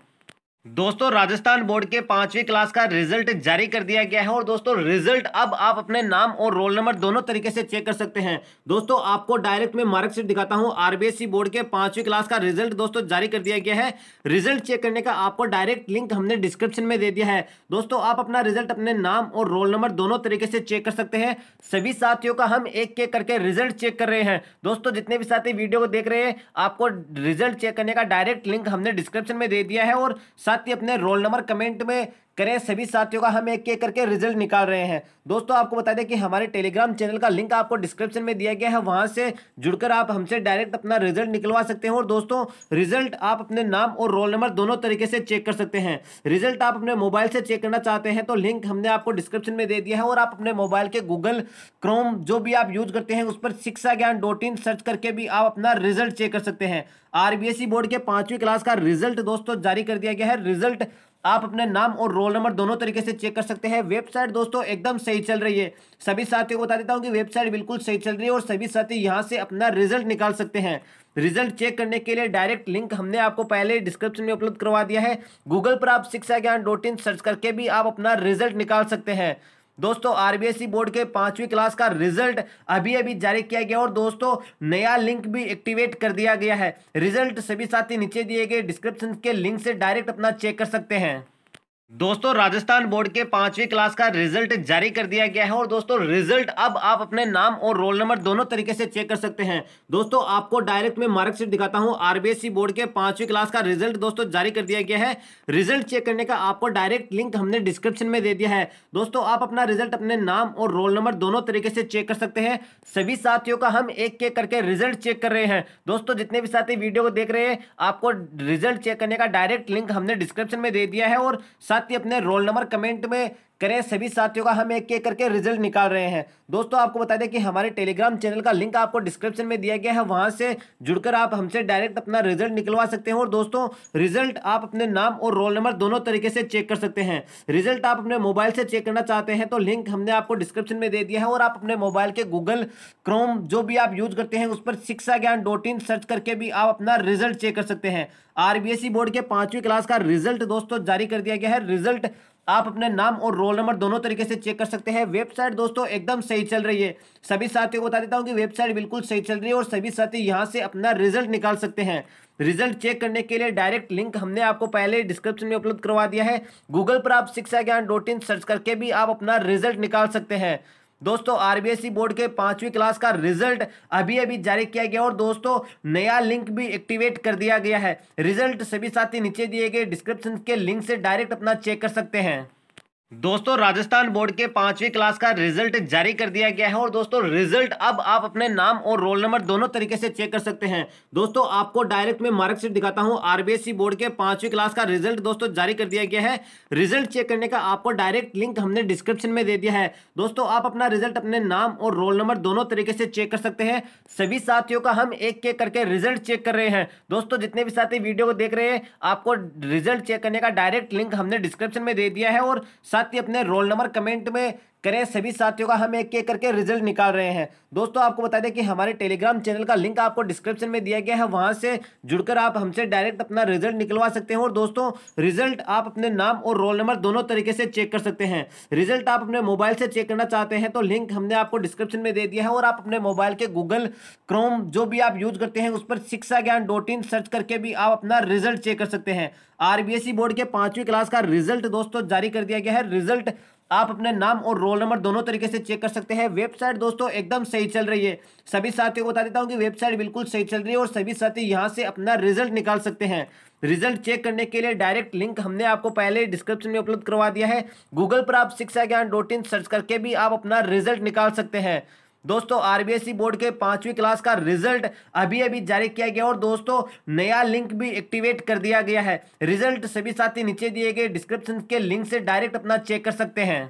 दोस्तों राजस्थान बोर्ड के पांचवी क्लास का रिजल्ट जारी कर दिया गया है और दोस्तों रिजल्ट अब आप अपने नाम और रोल नंबर दोनों तरीके से चेक कर सकते हैं दोस्तों आपको डायरेक्ट में मार्कशीट दिखाता हूं आरबीएससी बोर्ड के पांचवी क्लास का रिजल्ट दोस्तों जारी कर दिया गया है रिजल्ट चेक करने का आपको डायरेक्ट लिंक हमने डिस्क्रिप्शन में दे दिया है दोस्तों आप अपना रिजल्ट अपने नाम और रोल नंबर दोनों तरीके से चेक कर सकते हैं सभी साथियों का हम एक एक करके रिजल्ट चेक कर रहे हैं दोस्तों जितने भी साथी वीडियो को देख रहे हैं आपको रिजल्ट चेक करने का डायरेक्ट लिंक हमने डिस्क्रिप्शन में दे दिया है और साथ ही अपने रोल नंबर कमेंट में करें सभी साथियों का हम एक एक करके रिजल्ट निकाल रहे हैं दोस्तों आपको बता दें कि हमारे टेलीग्राम चैनल का लिंक आपको डिस्क्रिप्शन में दिया गया है वहाँ से जुड़कर आप हमसे डायरेक्ट अपना रिजल्ट निकलवा सकते हैं और दोस्तों रिजल्ट आप अपने नाम और रोल नंबर दोनों तरीके से चेक कर सकते हैं रिजल्ट आप अपने मोबाइल से चेक करना चाहते हैं तो लिंक हमने आपको डिस्क्रिप्शन में दे दिया है और आप अपने मोबाइल के गूगल क्रोम जो भी आप यूज करते हैं उस पर शिक्षा ज्ञान डॉट इन सर्च करके भी आप अपना रिजल्ट चेक कर सकते हैं आरबीएसई बोर्ड e के पांचवी क्लास का रिजल्ट दोस्तों जारी कर दिया गया है रिजल्ट आप अपने नाम और रोल नंबर दोनों तरीके से चेक कर सकते हैं वेबसाइट दोस्तों एकदम सही चल रही है सभी साथियों को बता देता हूँ कि वेबसाइट बिल्कुल सही चल रही है और सभी साथी यहाँ से अपना रिजल्ट निकाल सकते हैं रिजल्ट चेक करने के लिए डायरेक्ट लिंक हमने आपको पहले डिस्क्रिप्शन में उपलब्ध करवा दिया है गूगल पर आप शिक्षा ज्ञान डॉट इन सर्च करके भी आप अपना रिजल्ट निकाल सकते हैं दोस्तों आरबीएसई बोर्ड के पांचवी क्लास का रिजल्ट अभी अभी जारी किया गया और दोस्तों नया लिंक भी एक्टिवेट कर दिया गया है रिजल्ट सभी साथी नीचे दिए गए डिस्क्रिप्शन के लिंक से डायरेक्ट अपना चेक कर सकते हैं दोस्तों राजस्थान बोर्ड के पांचवी क्लास का रिजल्ट जारी कर दिया गया है और दोस्तों रिजल्ट अब आप अपने नाम और रोल नंबर दोनों तरीके से चेक कर सकते हैं दोस्तों आपको डायरेक्ट में मार्कशीट दिखाता हूं आरबीएससी बोर्ड के पांचवी क्लास का रिजल्ट दोस्तों जारी कर दिया गया है रिजल्ट चेक करने का आपको डायरेक्ट लिंक हमने डिस्क्रिप्शन में दे दिया है दोस्तों आप अपना रिजल्ट अपने नाम और रोल नंबर दोनों तरीके से चेक कर सकते हैं सभी साथियों का हम एक एक करके रिजल्ट चेक कर रहे हैं दोस्तों जितने भी साथी वीडियो को देख रहे हैं आपको रिजल्ट चेक करने का डायरेक्ट लिंक हमने डिस्क्रिप्शन में दे दिया है और साथ साथ ही अपने रोल नंबर कमेंट में करें सभी साथियों का हम एक एक करके रिजल्ट निकाल रहे हैं दोस्तों आपको बता दें कि हमारे टेलीग्राम चैनल का लिंक आपको डिस्क्रिप्शन में दिया गया है वहाँ से जुड़कर आप हमसे डायरेक्ट अपना रिजल्ट निकलवा सकते हैं और दोस्तों रिजल्ट आप अपने नाम और रोल नंबर दोनों तरीके से चेक कर सकते हैं रिजल्ट आप अपने मोबाइल से चेक करना चाहते हैं तो लिंक हमने आपको डिस्क्रिप्शन में दे दिया है और आप अपने मोबाइल के गूगल क्रोम जो भी आप यूज करते हैं उस पर शिक्षा ज्ञान डॉट इन सर्च करके भी आप अपना रिजल्ट चेक कर सकते हैं आरबीएससी बोर्ड e के पांचवी क्लास का रिजल्ट दोस्तों जारी कर दिया गया है रिजल्ट आप अपने नाम और रोल नंबर दोनों तरीके से चेक कर सकते हैं वेबसाइट दोस्तों एकदम सही चल रही है सभी साथियों को बता देता हूँ कि वेबसाइट बिल्कुल सही चल रही है और सभी साथी यहाँ से अपना रिजल्ट निकाल सकते हैं रिजल्ट चेक करने के लिए डायरेक्ट लिंक हमने आपको पहले डिस्क्रिप्शन में उपलब्ध करवा दिया है गूगल पर आप शिक्षा ज्ञान डॉट इन सर्च करके भी आप अपना रिजल्ट निकाल सकते हैं दोस्तों आरबीएसई e बोर्ड के पांचवी क्लास का रिजल्ट अभी अभी जारी किया गया और दोस्तों नया लिंक भी एक्टिवेट कर दिया गया है रिजल्ट सभी साथी नीचे दिए गए डिस्क्रिप्शन के लिंक से डायरेक्ट अपना चेक कर सकते हैं दोस्तों राजस्थान बोर्ड के पांचवी क्लास का रिजल्ट जारी कर दिया गया है और दोस्तों रिजल्ट अब आप अपने नाम और रोल नंबर दोनों तरीके से चेक कर सकते हैं दोस्तों आपको डायरेक्ट में मार्कशीट दिखाता हूं आरबीएससी बोर्ड के पांचवी क्लास का रिजल्ट दोस्तों जारी कर दिया गया है रिजल्ट चेक करने का आपको डायरेक्ट लिंक हमने डिस्क्रिप्शन में दे दिया है दोस्तों आप अपना रिजल्ट अपने नाम और रोल नंबर दोनों तरीके से चेक कर सकते हैं सभी साथियों का हम एक एक करके रिजल्ट चेक कर रहे हैं दोस्तों जितने भी साथी वीडियो को देख रहे हैं आपको रिजल्ट चेक करने का डायरेक्ट लिंक हमने डिस्क्रिप्शन में दे दिया है और साथ साथ ही अपने रोल नंबर कमेंट में करें सभी साथियों का हम एक एक करके रिजल्ट निकाल रहे हैं दोस्तों आपको बता दें कि हमारे टेलीग्राम चैनल का लिंक आपको डिस्क्रिप्शन में दिया गया है वहाँ से जुड़कर आप हमसे डायरेक्ट अपना रिजल्ट निकलवा सकते हैं और दोस्तों रिजल्ट आप अपने नाम और रोल नंबर दोनों तरीके से चेक कर सकते हैं रिजल्ट आप अपने मोबाइल से चेक करना चाहते हैं तो लिंक हमने आपको डिस्क्रिप्शन में दे दिया है और आप अपने मोबाइल के गूगल क्रोम जो भी आप यूज करते हैं उस पर शिक्षा ज्ञान डॉट इन सर्च करके भी आप अपना रिजल्ट चेक कर सकते हैं आरबीएससी बोर्ड e के पांचवी क्लास का रिजल्ट दोस्तों जारी कर दिया गया है रिजल्ट आप अपने नाम और रोल नंबर दोनों तरीके से चेक कर सकते हैं वेबसाइट दोस्तों एकदम सही चल रही है सभी साथियों को बता देता हूँ कि वेबसाइट बिल्कुल सही चल रही है और सभी साथी यहाँ से अपना रिजल्ट निकाल सकते हैं रिजल्ट चेक करने के लिए डायरेक्ट लिंक हमने आपको पहले डिस्क्रिप्शन में उपलब्ध करवा दिया है गूगल पर आप शिक्षा ज्ञान डॉट इन सर्च करके भी आप अपना रिजल्ट निकाल सकते हैं दोस्तों आरबीएसई बोर्ड के पांचवी क्लास का रिजल्ट अभी अभी जारी किया गया और दोस्तों नया लिंक भी एक्टिवेट कर दिया गया है रिजल्ट सभी साथी नीचे दिए गए डिस्क्रिप्शन के लिंक से डायरेक्ट अपना चेक कर सकते हैं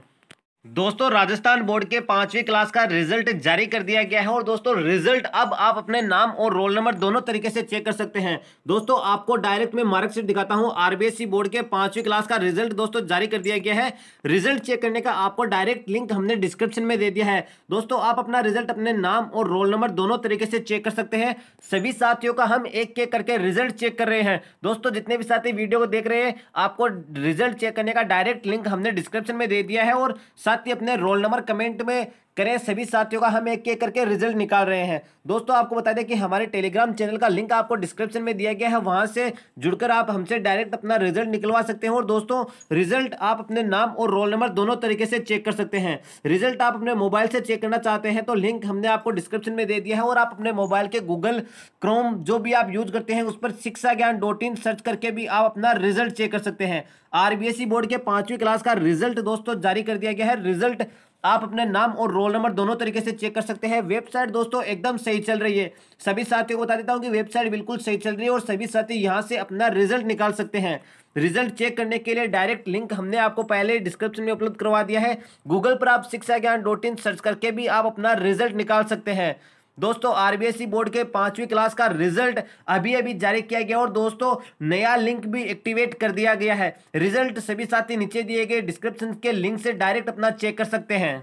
दोस्तों राजस्थान बोर्ड के पांचवी क्लास का रिजल्ट जारी कर दिया गया है और दोस्तों रिजल्ट अब आप अपने नाम और रोल नंबर दोनों तरीके से चेक कर सकते हैं दोस्तों आपको डायरेक्ट में मार्कशीट दिखाता हूं आरबीएससी बोर्ड के पांचवी क्लास का रिजल्ट दोस्तों जारी कर दिया गया है रिजल्ट चेक करने का आपको डायरेक्ट लिंक हमने डिस्क्रिप्शन में दे दिया है दोस्तों आप अपना रिजल्ट अपने नाम और रोल नंबर दोनों तरीके से चेक कर सकते हैं सभी साथियों का हम एक एक करके रिजल्ट चेक कर रहे हैं दोस्तों जितने भी साथी वीडियो को देख रहे हैं आपको रिजल्ट चेक करने का डायरेक्ट लिंक हमने डिस्क्रिप्शन में दे दिया है और साथ ही अपने रोल नंबर कमेंट में करें सभी साथियों का हम एक एक करके रिजल्ट निकाल रहे हैं दोस्तों आपको बता दें कि हमारे टेलीग्राम चैनल का लिंक आपको डिस्क्रिप्शन में दिया गया है वहाँ से जुड़कर आप हमसे डायरेक्ट अपना रिजल्ट निकलवा सकते हैं और दोस्तों रिजल्ट आप अपने नाम और रोल नंबर दोनों तरीके से चेक कर सकते हैं रिजल्ट आप अपने मोबाइल से चेक करना चाहते हैं तो लिंक हमने आपको डिस्क्रिप्शन में दे दिया है और आप अपने मोबाइल के गूगल क्रोम जो भी आप यूज करते हैं उस पर शिक्षा ज्ञान डॉट इन सर्च करके भी आप अपना रिजल्ट चेक कर सकते हैं आरबीएससी बोर्ड e के पांचवी क्लास का रिजल्ट दोस्तों जारी कर दिया गया है रिजल्ट आप अपने नाम और रोल नंबर दोनों तरीके से चेक कर सकते हैं वेबसाइट दोस्तों एकदम सही चल रही है सभी साथियों को बता देता हूँ कि वेबसाइट बिल्कुल सही चल रही है और सभी साथी यहाँ से अपना रिजल्ट निकाल सकते हैं रिजल्ट चेक करने के लिए डायरेक्ट लिंक हमने आपको पहले डिस्क्रिप्शन में उपलब्ध करवा दिया है गूगल पर आप शिक्षा ज्ञान डॉट इन सर्च करके भी आप अपना रिजल्ट निकाल सकते हैं दोस्तों आरबीएसई बोर्ड के पांचवी क्लास का रिजल्ट अभी अभी जारी किया गया और दोस्तों नया लिंक भी एक्टिवेट कर दिया गया है रिजल्ट सभी साथी नीचे दिए गए डिस्क्रिप्शन के लिंक से डायरेक्ट अपना चेक कर सकते हैं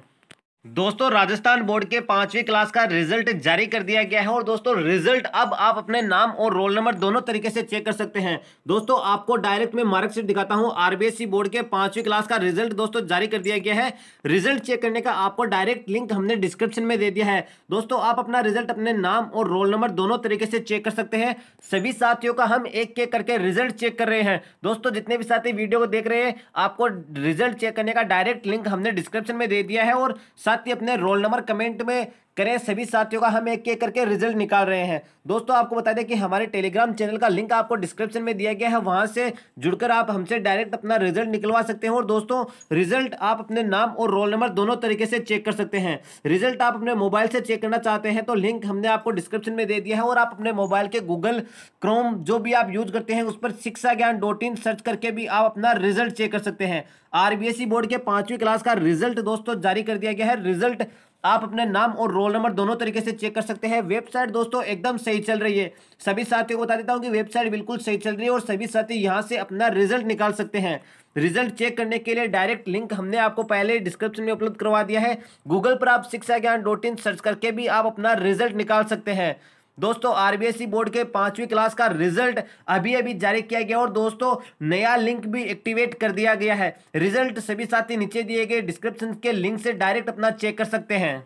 दोस्तों राजस्थान बोर्ड के पांचवी क्लास का रिजल्ट जारी कर दिया गया है और दोस्तों रिजल्ट अब आप अपने नाम और रोल नंबर दोनों तरीके से चेक कर सकते हैं दोस्तों आपको डायरेक्ट में मार्कशीट दिखाता हूं आरबीएससी बोर्ड के पांचवी क्लास का रिजल्ट दोस्तों जारी कर दिया गया है रिजल्ट चेक करने का आपको डायरेक्ट लिंक हमने डिस्क्रिप्शन में दे दिया है दोस्तों आप अपना रिजल्ट अपने नाम और रोल नंबर दोनों तरीके से चेक कर सकते हैं सभी साथियों का हम एक एक करके रिजल्ट चेक कर रहे हैं दोस्तों जितने भी साथी वीडियो को देख रहे हैं आपको रिजल्ट चेक करने का डायरेक्ट लिंक हमने डिस्क्रिप्शन में दे दिया है और साथ ही अपने रोल नंबर कमेंट में करें सभी साथियों का हम एक एक करके रिजल्ट निकाल रहे हैं दोस्तों आपको बता दें कि हमारे टेलीग्राम चैनल का लिंक आपको डिस्क्रिप्शन में दिया गया है वहां से जुड़कर आप हमसे डायरेक्ट अपना रिजल्ट निकलवा सकते हैं और दोस्तों रिजल्ट आप अपने नाम और रोल नंबर दोनों तरीके से चेक कर सकते हैं रिजल्ट आप अपने मोबाइल से चेक करना चाहते हैं तो लिंक हमने आपको डिस्क्रिप्शन में दे दिया है और आप अपने मोबाइल के गूगल क्रोम जो भी आप यूज करते हैं उस पर शिक्षा ज्ञान डॉट इन सर्च करके भी आप अपना रिजल्ट चेक कर सकते हैं आरबीएसई बोर्ड e के पांचवी क्लास का रिजल्ट दोस्तों जारी कर दिया गया है रिजल्ट आप अपने नाम और रोल नंबर दोनों तरीके से चेक कर सकते हैं वेबसाइट दोस्तों एकदम सही चल रही है सभी साथियों को बता देता हूँ कि वेबसाइट बिल्कुल सही चल रही है और सभी साथी यहाँ से अपना रिजल्ट निकाल सकते हैं रिजल्ट चेक करने के लिए डायरेक्ट लिंक हमने आपको पहले डिस्क्रिप्शन में उपलब्ध करवा दिया है गूगल पर आप शिक्षा ज्ञान डॉट इन सर्च करके भी आप अपना रिजल्ट निकाल सकते हैं दोस्तों आरबीएससी e बोर्ड के पांचवी क्लास का रिजल्ट अभी अभी जारी किया गया और दोस्तों नया लिंक भी एक्टिवेट कर दिया गया है रिजल्ट सभी साथी नीचे दिए गए डिस्क्रिप्शन के लिंक से डायरेक्ट अपना चेक कर सकते हैं